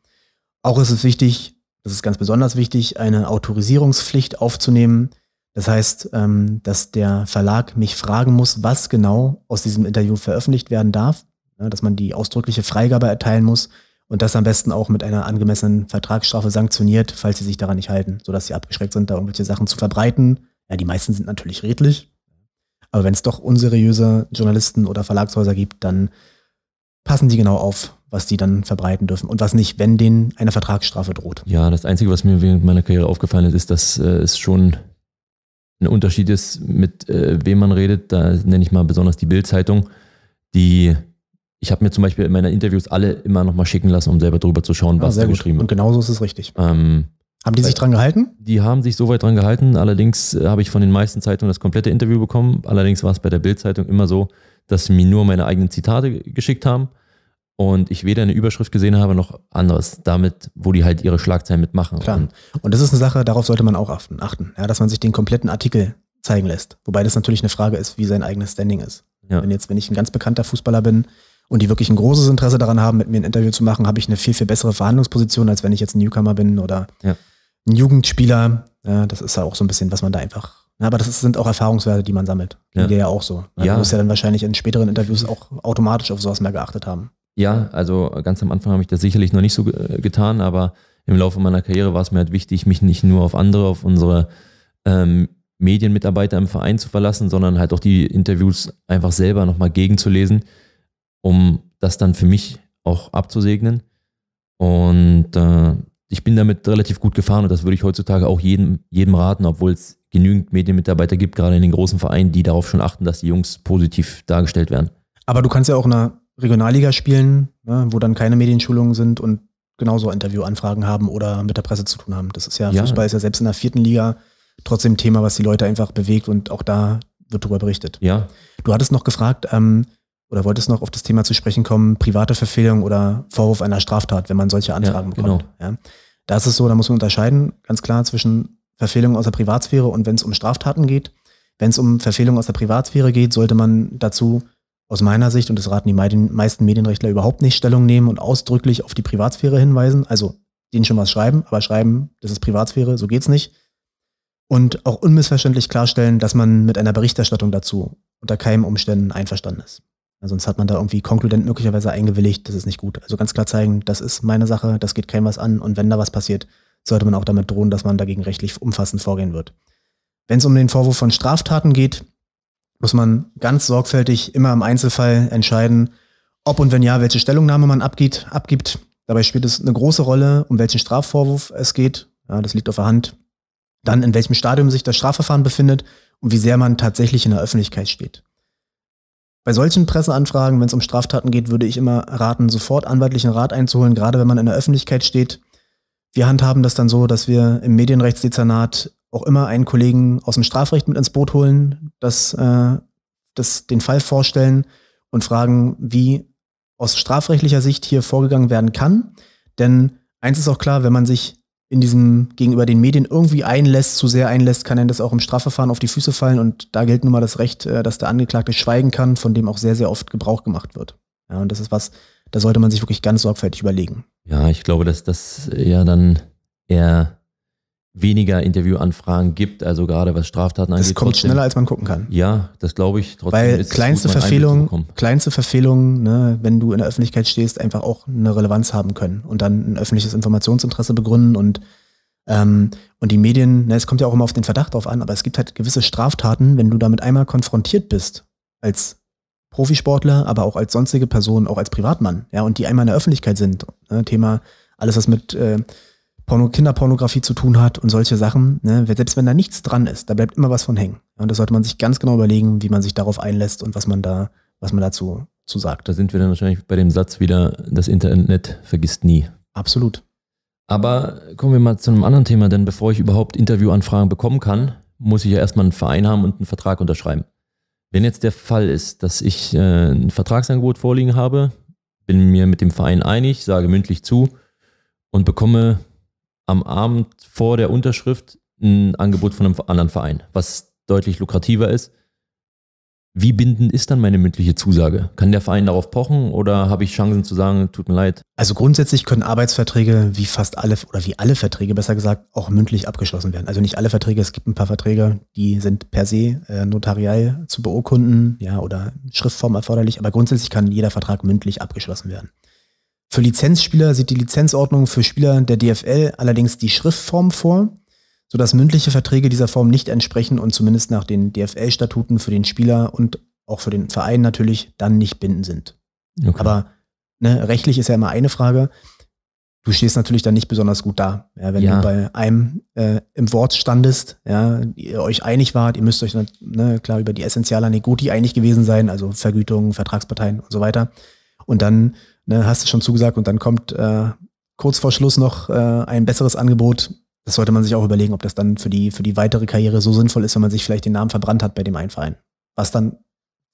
Speaker 1: Auch ist es wichtig, das ist ganz besonders wichtig, eine Autorisierungspflicht aufzunehmen. Das heißt, ähm, dass der Verlag mich fragen muss, was genau aus diesem Interview veröffentlicht werden darf, dass man die ausdrückliche Freigabe erteilen muss, und das am besten auch mit einer angemessenen Vertragsstrafe sanktioniert, falls sie sich daran nicht halten, sodass sie abgeschreckt sind, da irgendwelche Sachen zu verbreiten. Ja, die meisten sind natürlich redlich, aber wenn es doch unseriöse Journalisten oder Verlagshäuser gibt, dann passen die genau auf, was die dann verbreiten dürfen und was nicht, wenn denen eine Vertragsstrafe droht.
Speaker 2: Ja, das Einzige, was mir während meiner Karriere aufgefallen ist, ist, dass äh, es schon ein Unterschied ist, mit äh, wem man redet. Da nenne ich mal besonders die Bild-Zeitung, die ich habe mir zum Beispiel in meinen Interviews alle immer nochmal schicken lassen, um selber drüber zu schauen, was ja, da gut. geschrieben wird.
Speaker 1: Und genauso ist es richtig.
Speaker 2: Ähm, haben die sich dran gehalten? Die haben sich soweit dran gehalten. Allerdings äh, habe ich von den meisten Zeitungen das komplette Interview bekommen. Allerdings war es bei der Bild-Zeitung immer so, dass sie mir nur meine eigenen Zitate geschickt haben und ich weder eine Überschrift gesehen habe noch anderes, damit, wo die halt ihre Schlagzeilen
Speaker 1: mitmachen. Klar. Und, und das ist eine Sache, darauf sollte man auch achten, achten ja, dass man sich den kompletten Artikel zeigen lässt. Wobei das natürlich eine Frage ist, wie sein eigenes Standing ist. Ja. Wenn jetzt, wenn ich ein ganz bekannter Fußballer bin, und die wirklich ein großes Interesse daran haben, mit mir ein Interview zu machen, habe ich eine viel, viel bessere Verhandlungsposition, als wenn ich jetzt ein Newcomer bin oder ja. ein Jugendspieler. Ja, das ist ja auch so ein bisschen, was man da einfach. aber das sind auch Erfahrungswerte, die man sammelt. Ja. Die ja auch so. Man ja. muss ja dann wahrscheinlich in späteren Interviews auch automatisch auf sowas mehr geachtet haben.
Speaker 2: Ja, also ganz am Anfang habe ich das sicherlich noch nicht so äh, getan, aber im Laufe meiner Karriere war es mir halt wichtig, mich nicht nur auf andere, auf unsere ähm, Medienmitarbeiter im Verein zu verlassen, sondern halt auch die Interviews einfach selber nochmal gegenzulesen um das dann für mich auch abzusegnen. Und äh, ich bin damit relativ gut gefahren und das würde ich heutzutage auch jedem, jedem raten, obwohl es genügend Medienmitarbeiter gibt, gerade in den großen Vereinen, die darauf schon achten, dass die Jungs positiv dargestellt werden.
Speaker 1: Aber du kannst ja auch in einer Regionalliga spielen, ne, wo dann keine Medienschulungen sind und genauso Interviewanfragen haben oder mit der Presse zu tun haben. Das ist ja, ja, Fußball ist ja selbst in der vierten Liga trotzdem Thema, was die Leute einfach bewegt und auch da wird darüber berichtet. Ja. Du hattest noch gefragt, ähm, oder wolltest noch auf das Thema zu sprechen kommen, private Verfehlung oder Vorwurf einer Straftat, wenn man solche Anfragen ja, bekommt. Genau. Ja. Da ist es so, da muss man unterscheiden, ganz klar, zwischen Verfehlung aus der Privatsphäre und wenn es um Straftaten geht. Wenn es um Verfehlung aus der Privatsphäre geht, sollte man dazu aus meiner Sicht, und das raten die meisten Medienrechtler überhaupt nicht, Stellung nehmen und ausdrücklich auf die Privatsphäre hinweisen. Also denen schon was schreiben, aber schreiben, das ist Privatsphäre, so geht's nicht. Und auch unmissverständlich klarstellen, dass man mit einer Berichterstattung dazu unter keinen Umständen einverstanden ist. Sonst hat man da irgendwie konkludent möglicherweise eingewilligt, das ist nicht gut. Also ganz klar zeigen, das ist meine Sache, das geht keinem was an und wenn da was passiert, sollte man auch damit drohen, dass man dagegen rechtlich umfassend vorgehen wird. Wenn es um den Vorwurf von Straftaten geht, muss man ganz sorgfältig immer im Einzelfall entscheiden, ob und wenn ja, welche Stellungnahme man abgibt. abgibt. Dabei spielt es eine große Rolle, um welchen Strafvorwurf es geht. Ja, das liegt auf der Hand. Dann, in welchem Stadium sich das Strafverfahren befindet und wie sehr man tatsächlich in der Öffentlichkeit steht. Bei solchen Presseanfragen, wenn es um Straftaten geht, würde ich immer raten, sofort anwaltlichen Rat einzuholen, gerade wenn man in der Öffentlichkeit steht. Wir handhaben das dann so, dass wir im Medienrechtsdezernat auch immer einen Kollegen aus dem Strafrecht mit ins Boot holen, das, äh, das den Fall vorstellen und fragen, wie aus strafrechtlicher Sicht hier vorgegangen werden kann. Denn eins ist auch klar, wenn man sich in diesem gegenüber den Medien irgendwie einlässt, zu sehr einlässt, kann er das auch im Strafverfahren auf die Füße fallen. Und da gilt nun mal das Recht, äh, dass der Angeklagte schweigen kann, von dem auch sehr, sehr oft Gebrauch gemacht wird. Ja, und das ist was, da sollte man sich wirklich ganz sorgfältig überlegen.
Speaker 2: Ja, ich glaube, dass das ja dann eher weniger Interviewanfragen gibt, also gerade was Straftaten angeht. Das kommt trotzdem, schneller, als man gucken kann. Ja, das glaube ich. Trotzdem Weil ist kleinste gut, Verfehlungen,
Speaker 1: kleinste Verfehlungen, ne, wenn du in der Öffentlichkeit stehst, einfach auch eine Relevanz haben können und dann ein öffentliches Informationsinteresse begründen und ähm, und die Medien, ne, es kommt ja auch immer auf den Verdacht drauf an, aber es gibt halt gewisse Straftaten, wenn du damit einmal konfrontiert bist als Profisportler, aber auch als sonstige Person, auch als Privatmann, ja, und die einmal in der Öffentlichkeit sind. Ne, Thema alles, was mit äh, Porno Kinderpornografie zu tun hat und solche Sachen. Ne? Selbst wenn da nichts dran ist, da bleibt immer was von hängen. Und da sollte man sich ganz genau überlegen, wie man sich darauf einlässt und was man da, was man dazu zu sagt. Da sind wir dann wahrscheinlich
Speaker 2: bei dem Satz wieder, das Internet vergisst nie. Absolut. Aber kommen wir mal zu einem anderen Thema, denn bevor ich überhaupt Interviewanfragen bekommen kann, muss ich ja erstmal einen Verein haben und einen Vertrag unterschreiben. Wenn jetzt der Fall ist, dass ich äh, ein Vertragsangebot vorliegen habe, bin mir mit dem Verein einig, sage mündlich zu und bekomme am Abend vor der Unterschrift ein Angebot von einem anderen Verein, was deutlich lukrativer ist. Wie bindend ist dann meine mündliche Zusage? Kann der Verein darauf pochen oder habe ich Chancen zu sagen, tut mir leid?
Speaker 1: Also grundsätzlich können Arbeitsverträge wie fast alle oder wie alle Verträge besser gesagt auch mündlich abgeschlossen werden. Also nicht alle Verträge, es gibt ein paar Verträge, die sind per se äh, notariell zu beurkunden, ja, oder Schriftform erforderlich, aber grundsätzlich kann jeder Vertrag mündlich abgeschlossen werden. Für Lizenzspieler sieht die Lizenzordnung für Spieler der DFL allerdings die Schriftform vor, sodass mündliche Verträge dieser Form nicht entsprechen und zumindest nach den DFL-Statuten für den Spieler und auch für den Verein natürlich dann nicht bindend sind. Okay. Aber ne, rechtlich ist ja immer eine Frage. Du stehst natürlich dann nicht besonders gut da, ja, wenn ja. du bei einem äh, im Wort standest, ja, ihr euch einig wart, ihr müsst euch ne, klar über die Essentiala Negoti einig gewesen sein, also Vergütungen, Vertragsparteien und so weiter. Und dann ne, hast du schon zugesagt und dann kommt äh, kurz vor Schluss noch äh, ein besseres Angebot. Das sollte man sich auch überlegen, ob das dann für die, für die weitere Karriere so sinnvoll ist, wenn man sich vielleicht den Namen verbrannt hat bei dem einen Verein. Was dann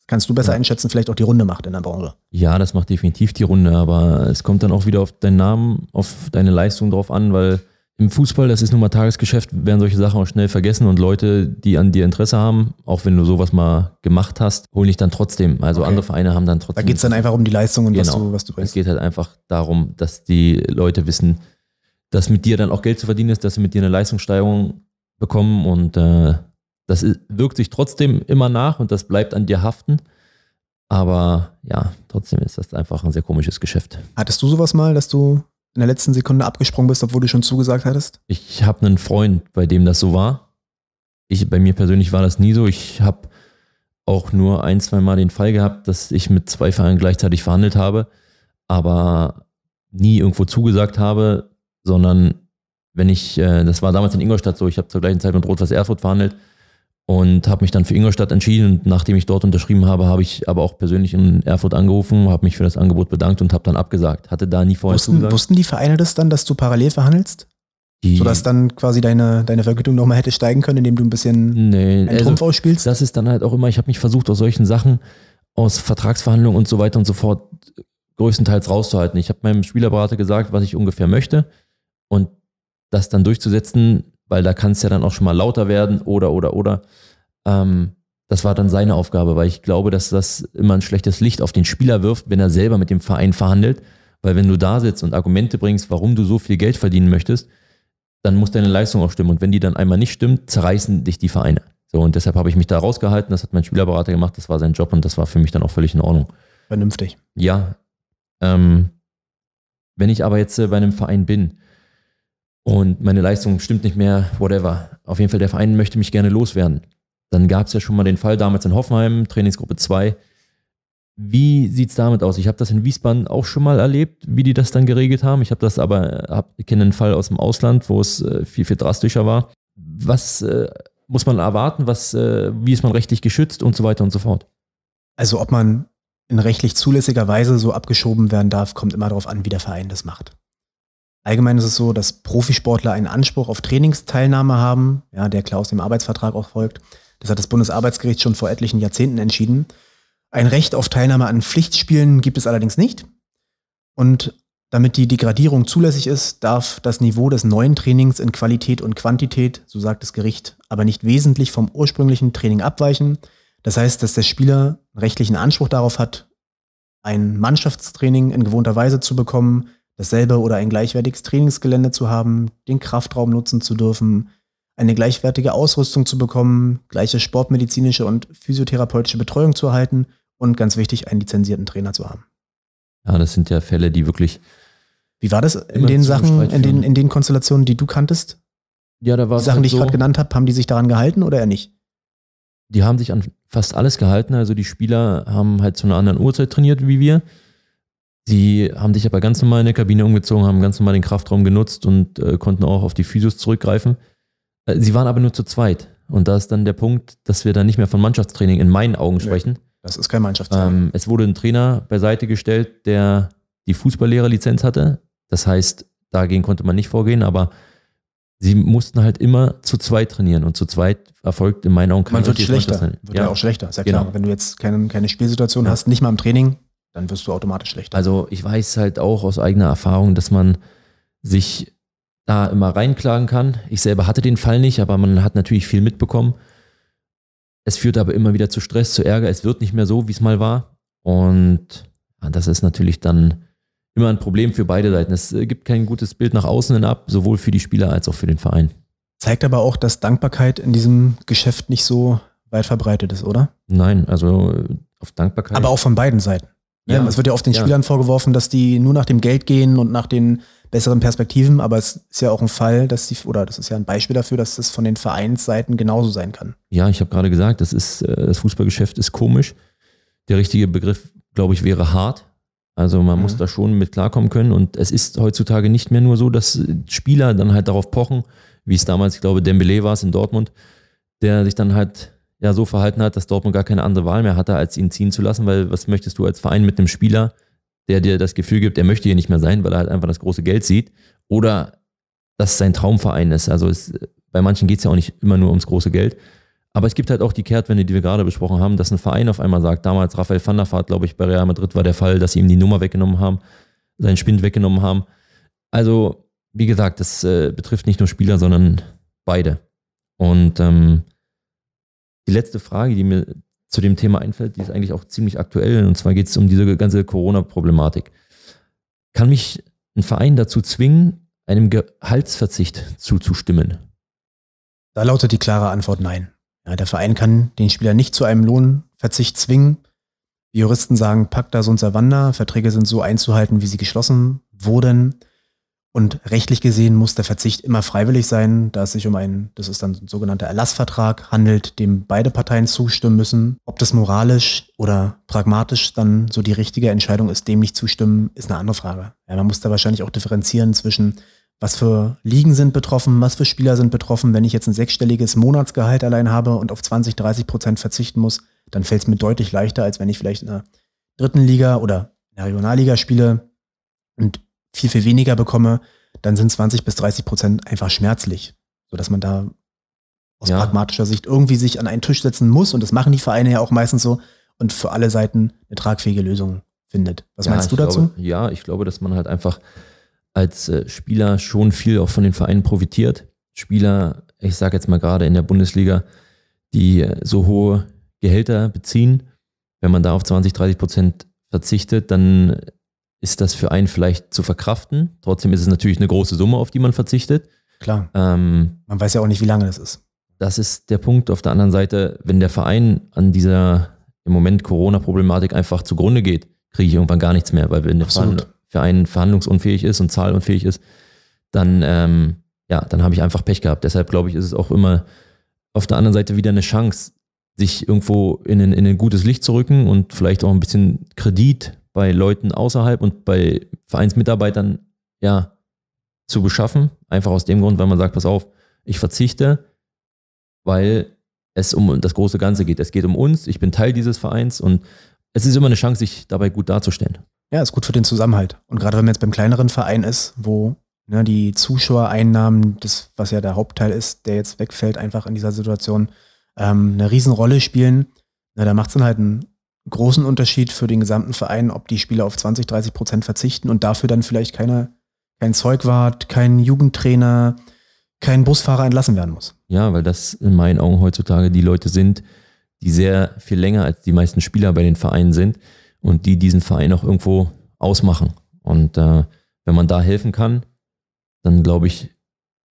Speaker 1: kannst du besser ja. einschätzen, vielleicht auch die Runde macht in der Branche.
Speaker 2: Ja, das macht definitiv die Runde, aber es kommt dann auch wieder auf deinen Namen, auf deine Leistung drauf an, weil im Fußball, das ist nun mal Tagesgeschäft, werden solche Sachen auch schnell vergessen und Leute, die an dir Interesse haben, auch wenn du sowas mal gemacht hast, holen dich dann trotzdem. Also okay. andere Vereine haben dann trotzdem. Da geht es dann einfach um die Leistung und genau. was, du, was du bringst. Es geht halt einfach darum, dass die Leute wissen, dass mit dir dann auch Geld zu verdienen ist, dass sie mit dir eine Leistungssteigerung bekommen und äh, das wirkt sich trotzdem immer nach und das bleibt an dir haften. Aber ja, trotzdem ist das einfach ein sehr komisches Geschäft.
Speaker 1: Hattest du sowas mal, dass du in der letzten Sekunde abgesprungen bist, obwohl du schon zugesagt hattest?
Speaker 2: Ich habe einen Freund, bei dem das so war. Ich, bei mir persönlich war das nie so. Ich habe auch nur ein, zwei Mal den Fall gehabt, dass ich mit zwei Vereinen gleichzeitig verhandelt habe, aber nie irgendwo zugesagt habe, sondern wenn ich, äh, das war damals in Ingolstadt so, ich habe zur gleichen Zeit mit Rot-Weiß Erfurt verhandelt und habe mich dann für Ingolstadt entschieden. Und nachdem ich dort unterschrieben habe, habe ich aber auch persönlich in Erfurt angerufen, habe mich für das Angebot bedankt und habe dann abgesagt. Hatte da nie
Speaker 1: vorher wussten, Wussten die Vereine das dann, dass du parallel verhandelst? Die, Sodass dann quasi deine, deine Vergütung nochmal hätte steigen können, indem du ein bisschen nee, einen also, Trumpf ausspielst? Das
Speaker 2: ist dann halt auch immer, ich habe mich versucht, aus solchen Sachen, aus Vertragsverhandlungen und so weiter und so fort größtenteils rauszuhalten. Ich habe meinem Spielerberater gesagt, was ich ungefähr möchte und das dann durchzusetzen, weil da kann es ja dann auch schon mal lauter werden oder, oder, oder. Ähm, das war dann seine Aufgabe, weil ich glaube, dass das immer ein schlechtes Licht auf den Spieler wirft, wenn er selber mit dem Verein verhandelt. Weil wenn du da sitzt und Argumente bringst, warum du so viel Geld verdienen möchtest, dann muss deine Leistung auch stimmen. Und wenn die dann einmal nicht stimmt, zerreißen dich die Vereine. So, und deshalb habe ich mich da rausgehalten. Das hat mein Spielerberater gemacht. Das war sein Job und das war für mich dann auch völlig in Ordnung. Vernünftig. Ja. Ähm, wenn ich aber jetzt äh, bei einem Verein bin und meine Leistung stimmt nicht mehr, whatever. Auf jeden Fall, der Verein möchte mich gerne loswerden. Dann gab es ja schon mal den Fall damals in Hoffenheim, Trainingsgruppe 2. Wie sieht es damit aus? Ich habe das in Wiesbaden auch schon mal erlebt, wie die das dann geregelt haben. Ich habe das aber, hab, kenne einen Fall aus dem Ausland, wo es äh, viel, viel drastischer war. Was äh, muss man erwarten? Was, äh, wie ist man
Speaker 1: rechtlich geschützt und so weiter und so fort? Also ob man in rechtlich zulässiger Weise so abgeschoben werden darf, kommt immer darauf an, wie der Verein das macht. Allgemein ist es so, dass Profisportler einen Anspruch auf Trainingsteilnahme haben, ja, der klar aus dem Arbeitsvertrag auch folgt. Das hat das Bundesarbeitsgericht schon vor etlichen Jahrzehnten entschieden. Ein Recht auf Teilnahme an Pflichtspielen gibt es allerdings nicht. Und damit die Degradierung zulässig ist, darf das Niveau des neuen Trainings in Qualität und Quantität, so sagt das Gericht, aber nicht wesentlich vom ursprünglichen Training abweichen. Das heißt, dass der Spieler rechtlichen Anspruch darauf hat, ein Mannschaftstraining in gewohnter Weise zu bekommen, dasselbe oder ein gleichwertiges Trainingsgelände zu haben, den Kraftraum nutzen zu dürfen, eine gleichwertige Ausrüstung zu bekommen, gleiche sportmedizinische und physiotherapeutische Betreuung zu erhalten und ganz wichtig, einen lizenzierten Trainer zu haben.
Speaker 2: Ja, das sind ja Fälle, die wirklich. Wie war das in den Sachen, in den,
Speaker 1: in den Konstellationen, die du kanntest? Ja, da war die Sachen, halt die ich gerade genannt habe, haben die sich daran gehalten oder eher nicht? Die haben sich an
Speaker 2: fast alles gehalten. Also die Spieler haben halt zu einer anderen Uhrzeit trainiert wie wir. Die haben dich aber ganz normal in der Kabine umgezogen, haben ganz normal den Kraftraum genutzt und äh, konnten auch auf die Physios zurückgreifen. Äh, sie waren aber nur zu zweit. Und da ist dann der Punkt, dass wir dann nicht mehr von Mannschaftstraining in meinen Augen sprechen. Nee, das ist kein Mannschaftstraining. Ähm, es wurde ein Trainer beiseite gestellt, der die Fußballlehrerlizenz hatte. Das heißt, dagegen konnte man nicht vorgehen, aber sie mussten halt immer zu zweit trainieren und zu zweit erfolgt in meinen Augen kein Man wird schlechter, wird ja. ja auch schlechter, ist ja genau. klar.
Speaker 1: Wenn du jetzt keine, keine Spielsituation ja. hast, nicht mal im Training, dann wirst du automatisch schlechter.
Speaker 2: Also ich weiß halt auch aus eigener Erfahrung, dass man sich da immer reinklagen kann. Ich selber hatte den Fall nicht, aber man hat natürlich viel mitbekommen. Es führt aber immer wieder zu Stress, zu Ärger. Es wird nicht mehr so, wie es mal war. Und das ist natürlich dann immer ein Problem für beide Seiten. Es äh, gibt kein gutes Bild nach außen hin ab, sowohl für die Spieler als auch für den Verein.
Speaker 1: Zeigt aber auch, dass Dankbarkeit in diesem Geschäft nicht so weit verbreitet ist, oder?
Speaker 2: Nein, also äh, auf Dankbarkeit. Aber auch von beiden Seiten.
Speaker 1: Ne, ja. Es wird ja oft den Spielern vorgeworfen, dass die nur nach dem Geld gehen und nach den besseren Perspektiven, aber es ist ja auch ein Fall, dass die, oder das ist ja ein Beispiel dafür, dass das von den Vereinsseiten genauso sein kann.
Speaker 2: Ja, ich habe gerade gesagt, das ist, äh, das Fußballgeschäft ist komisch. Der richtige Begriff, glaube ich, wäre hart. Also man mhm. muss da schon mit klarkommen können. Und es ist heutzutage nicht mehr nur so, dass Spieler dann halt darauf pochen, wie es damals, ich glaube, Dembele war es in Dortmund, der sich dann halt ja so verhalten hat, dass Dortmund gar keine andere Wahl mehr hatte, als ihn ziehen zu lassen, weil was möchtest du als Verein mit einem Spieler, der dir das Gefühl gibt, er möchte hier nicht mehr sein, weil er halt einfach das große Geld sieht oder dass es sein Traumverein ist. Also es, bei manchen geht es ja auch nicht immer nur ums große Geld. Aber es gibt halt auch die Kehrtwende, die wir gerade besprochen haben, dass ein Verein auf einmal sagt, damals Rafael van der Vaart, glaube ich, bei Real Madrid war der Fall, dass sie ihm die Nummer weggenommen haben, seinen Spind weggenommen haben. Also, wie gesagt, das äh, betrifft nicht nur Spieler, sondern beide. Und ähm, die letzte Frage, die mir zu dem Thema einfällt, die ist eigentlich auch ziemlich aktuell. Und zwar geht es um diese ganze Corona-Problematik. Kann mich ein Verein dazu zwingen, einem Gehaltsverzicht zuzustimmen?
Speaker 1: Da lautet die klare Antwort nein. Ja, der Verein kann den Spieler nicht zu einem Lohnverzicht zwingen. Die Juristen sagen Pacta sunt Wander, Verträge sind so einzuhalten, wie sie geschlossen wurden. Und rechtlich gesehen muss der Verzicht immer freiwillig sein, da es sich um einen, das ist dann ein sogenannter Erlassvertrag, handelt, dem beide Parteien zustimmen müssen. Ob das moralisch oder pragmatisch dann so die richtige Entscheidung ist, dem nicht zustimmen, ist eine andere Frage. Ja, man muss da wahrscheinlich auch differenzieren zwischen, was für Ligen sind betroffen, was für Spieler sind betroffen. Wenn ich jetzt ein sechsstelliges Monatsgehalt allein habe und auf 20, 30 Prozent verzichten muss, dann fällt es mir deutlich leichter, als wenn ich vielleicht in der dritten Liga oder in der Regionalliga spiele und viel, viel weniger bekomme, dann sind 20 bis 30 Prozent einfach schmerzlich, sodass man da aus ja. pragmatischer Sicht irgendwie sich an einen Tisch setzen muss und das machen die Vereine ja auch meistens so und für alle Seiten eine tragfähige Lösung findet. Was ja, meinst du dazu?
Speaker 2: Glaube, ja, ich glaube, dass man halt einfach als äh, Spieler schon viel auch von den Vereinen profitiert. Spieler, ich sage jetzt mal gerade in der Bundesliga, die äh, so hohe Gehälter beziehen, wenn man da auf 20, 30 Prozent verzichtet, dann ist das für einen vielleicht zu verkraften. Trotzdem ist es natürlich eine große Summe, auf die man verzichtet. Klar. Ähm, man weiß ja auch nicht, wie lange das ist. Das ist der Punkt. Auf der anderen Seite, wenn der Verein an dieser im Moment Corona-Problematik einfach zugrunde geht, kriege ich irgendwann gar nichts mehr, weil wenn der Absolut. Verein verhandlungsunfähig ist und zahlunfähig ist, dann, ähm, ja, dann habe ich einfach Pech gehabt. Deshalb glaube ich, ist es auch immer auf der anderen Seite wieder eine Chance, sich irgendwo in ein, in ein gutes Licht zu rücken und vielleicht auch ein bisschen Kredit bei Leuten außerhalb und bei Vereinsmitarbeitern ja zu beschaffen. Einfach aus dem Grund, weil man sagt, pass auf, ich verzichte, weil es um das große Ganze geht. Es geht um uns, ich bin Teil dieses Vereins und es ist immer eine Chance, sich dabei gut darzustellen.
Speaker 1: Ja, ist gut für den Zusammenhalt. Und gerade wenn man jetzt beim kleineren Verein ist, wo ne, die Zuschauereinnahmen, das, was ja der Hauptteil ist, der jetzt wegfällt, einfach in dieser Situation ähm, eine Riesenrolle spielen, na, da macht es dann halt einen großen Unterschied für den gesamten Verein, ob die Spieler auf 20, 30 Prozent verzichten und dafür dann vielleicht keine, kein Zeugwart, kein Jugendtrainer, kein Busfahrer entlassen werden muss.
Speaker 2: Ja, weil das in meinen Augen heutzutage die Leute sind, die sehr viel länger als die meisten Spieler bei den Vereinen sind und die diesen Verein auch irgendwo ausmachen. Und äh, wenn man da helfen kann, dann glaube ich,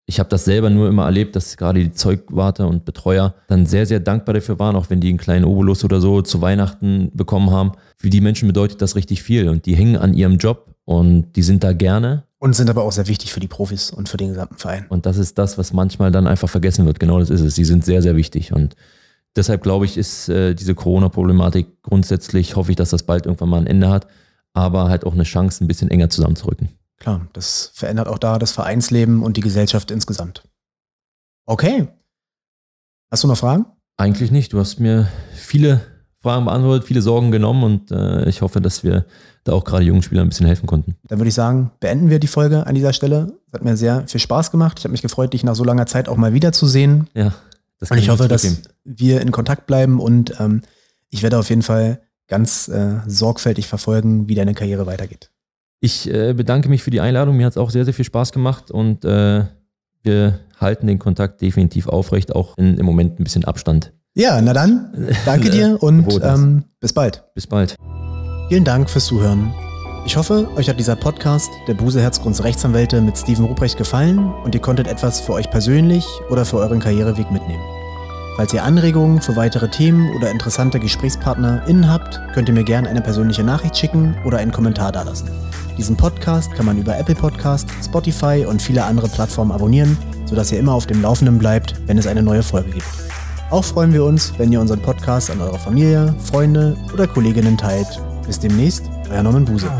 Speaker 2: ich habe das selber nur immer erlebt, dass gerade die Zeugwarte und Betreuer dann sehr, sehr dankbar dafür waren, auch wenn die einen kleinen Obolus oder so zu Weihnachten bekommen haben. Für die Menschen bedeutet das richtig viel und die hängen an ihrem Job und die sind da gerne.
Speaker 1: Und sind aber auch sehr wichtig für die Profis und für den gesamten Verein. Und das
Speaker 2: ist das, was manchmal dann einfach vergessen wird. Genau das ist es. Sie sind sehr, sehr wichtig. Und deshalb glaube ich, ist äh, diese Corona-Problematik grundsätzlich, hoffe ich, dass das bald irgendwann mal ein Ende hat, aber halt auch eine Chance, ein bisschen enger
Speaker 1: zusammenzurücken. Klar, das verändert auch da das Vereinsleben und die Gesellschaft insgesamt. Okay. Hast du noch Fragen? Eigentlich nicht. Du hast mir
Speaker 2: viele Fragen beantwortet, viele Sorgen genommen und äh, ich hoffe, dass wir da auch gerade jungen Spielern ein bisschen helfen konnten.
Speaker 1: Dann würde ich sagen, beenden wir die Folge an dieser Stelle. Es hat mir sehr viel Spaß gemacht. Ich habe mich gefreut, dich nach so langer Zeit auch mal wiederzusehen.
Speaker 2: Ja, das Und ich hoffe, dass
Speaker 1: wir in Kontakt bleiben und ähm, ich werde auf jeden Fall ganz äh, sorgfältig verfolgen, wie deine Karriere weitergeht.
Speaker 2: Ich äh, bedanke mich für die Einladung. Mir hat es auch sehr, sehr viel Spaß gemacht und äh, wir halten den Kontakt definitiv aufrecht, auch in, im Moment ein bisschen Abstand.
Speaker 1: Ja, na dann, danke dir und ähm, bis bald. Bis bald. Vielen Dank fürs Zuhören. Ich hoffe, euch hat dieser Podcast der Buse Herzgrunds Rechtsanwälte mit Steven Ruprecht gefallen und ihr konntet etwas für euch persönlich oder für euren Karriereweg mitnehmen. Falls ihr Anregungen für weitere Themen oder interessante GesprächspartnerInnen habt, könnt ihr mir gerne eine persönliche Nachricht schicken oder einen Kommentar dalassen. Diesen Podcast kann man über Apple Podcast, Spotify und viele andere Plattformen abonnieren, sodass ihr immer auf dem Laufenden bleibt, wenn es eine neue Folge gibt. Auch freuen wir uns, wenn ihr unseren Podcast an eure Familie, Freunde oder Kolleginnen teilt. Bis demnächst, euer Norman Buse.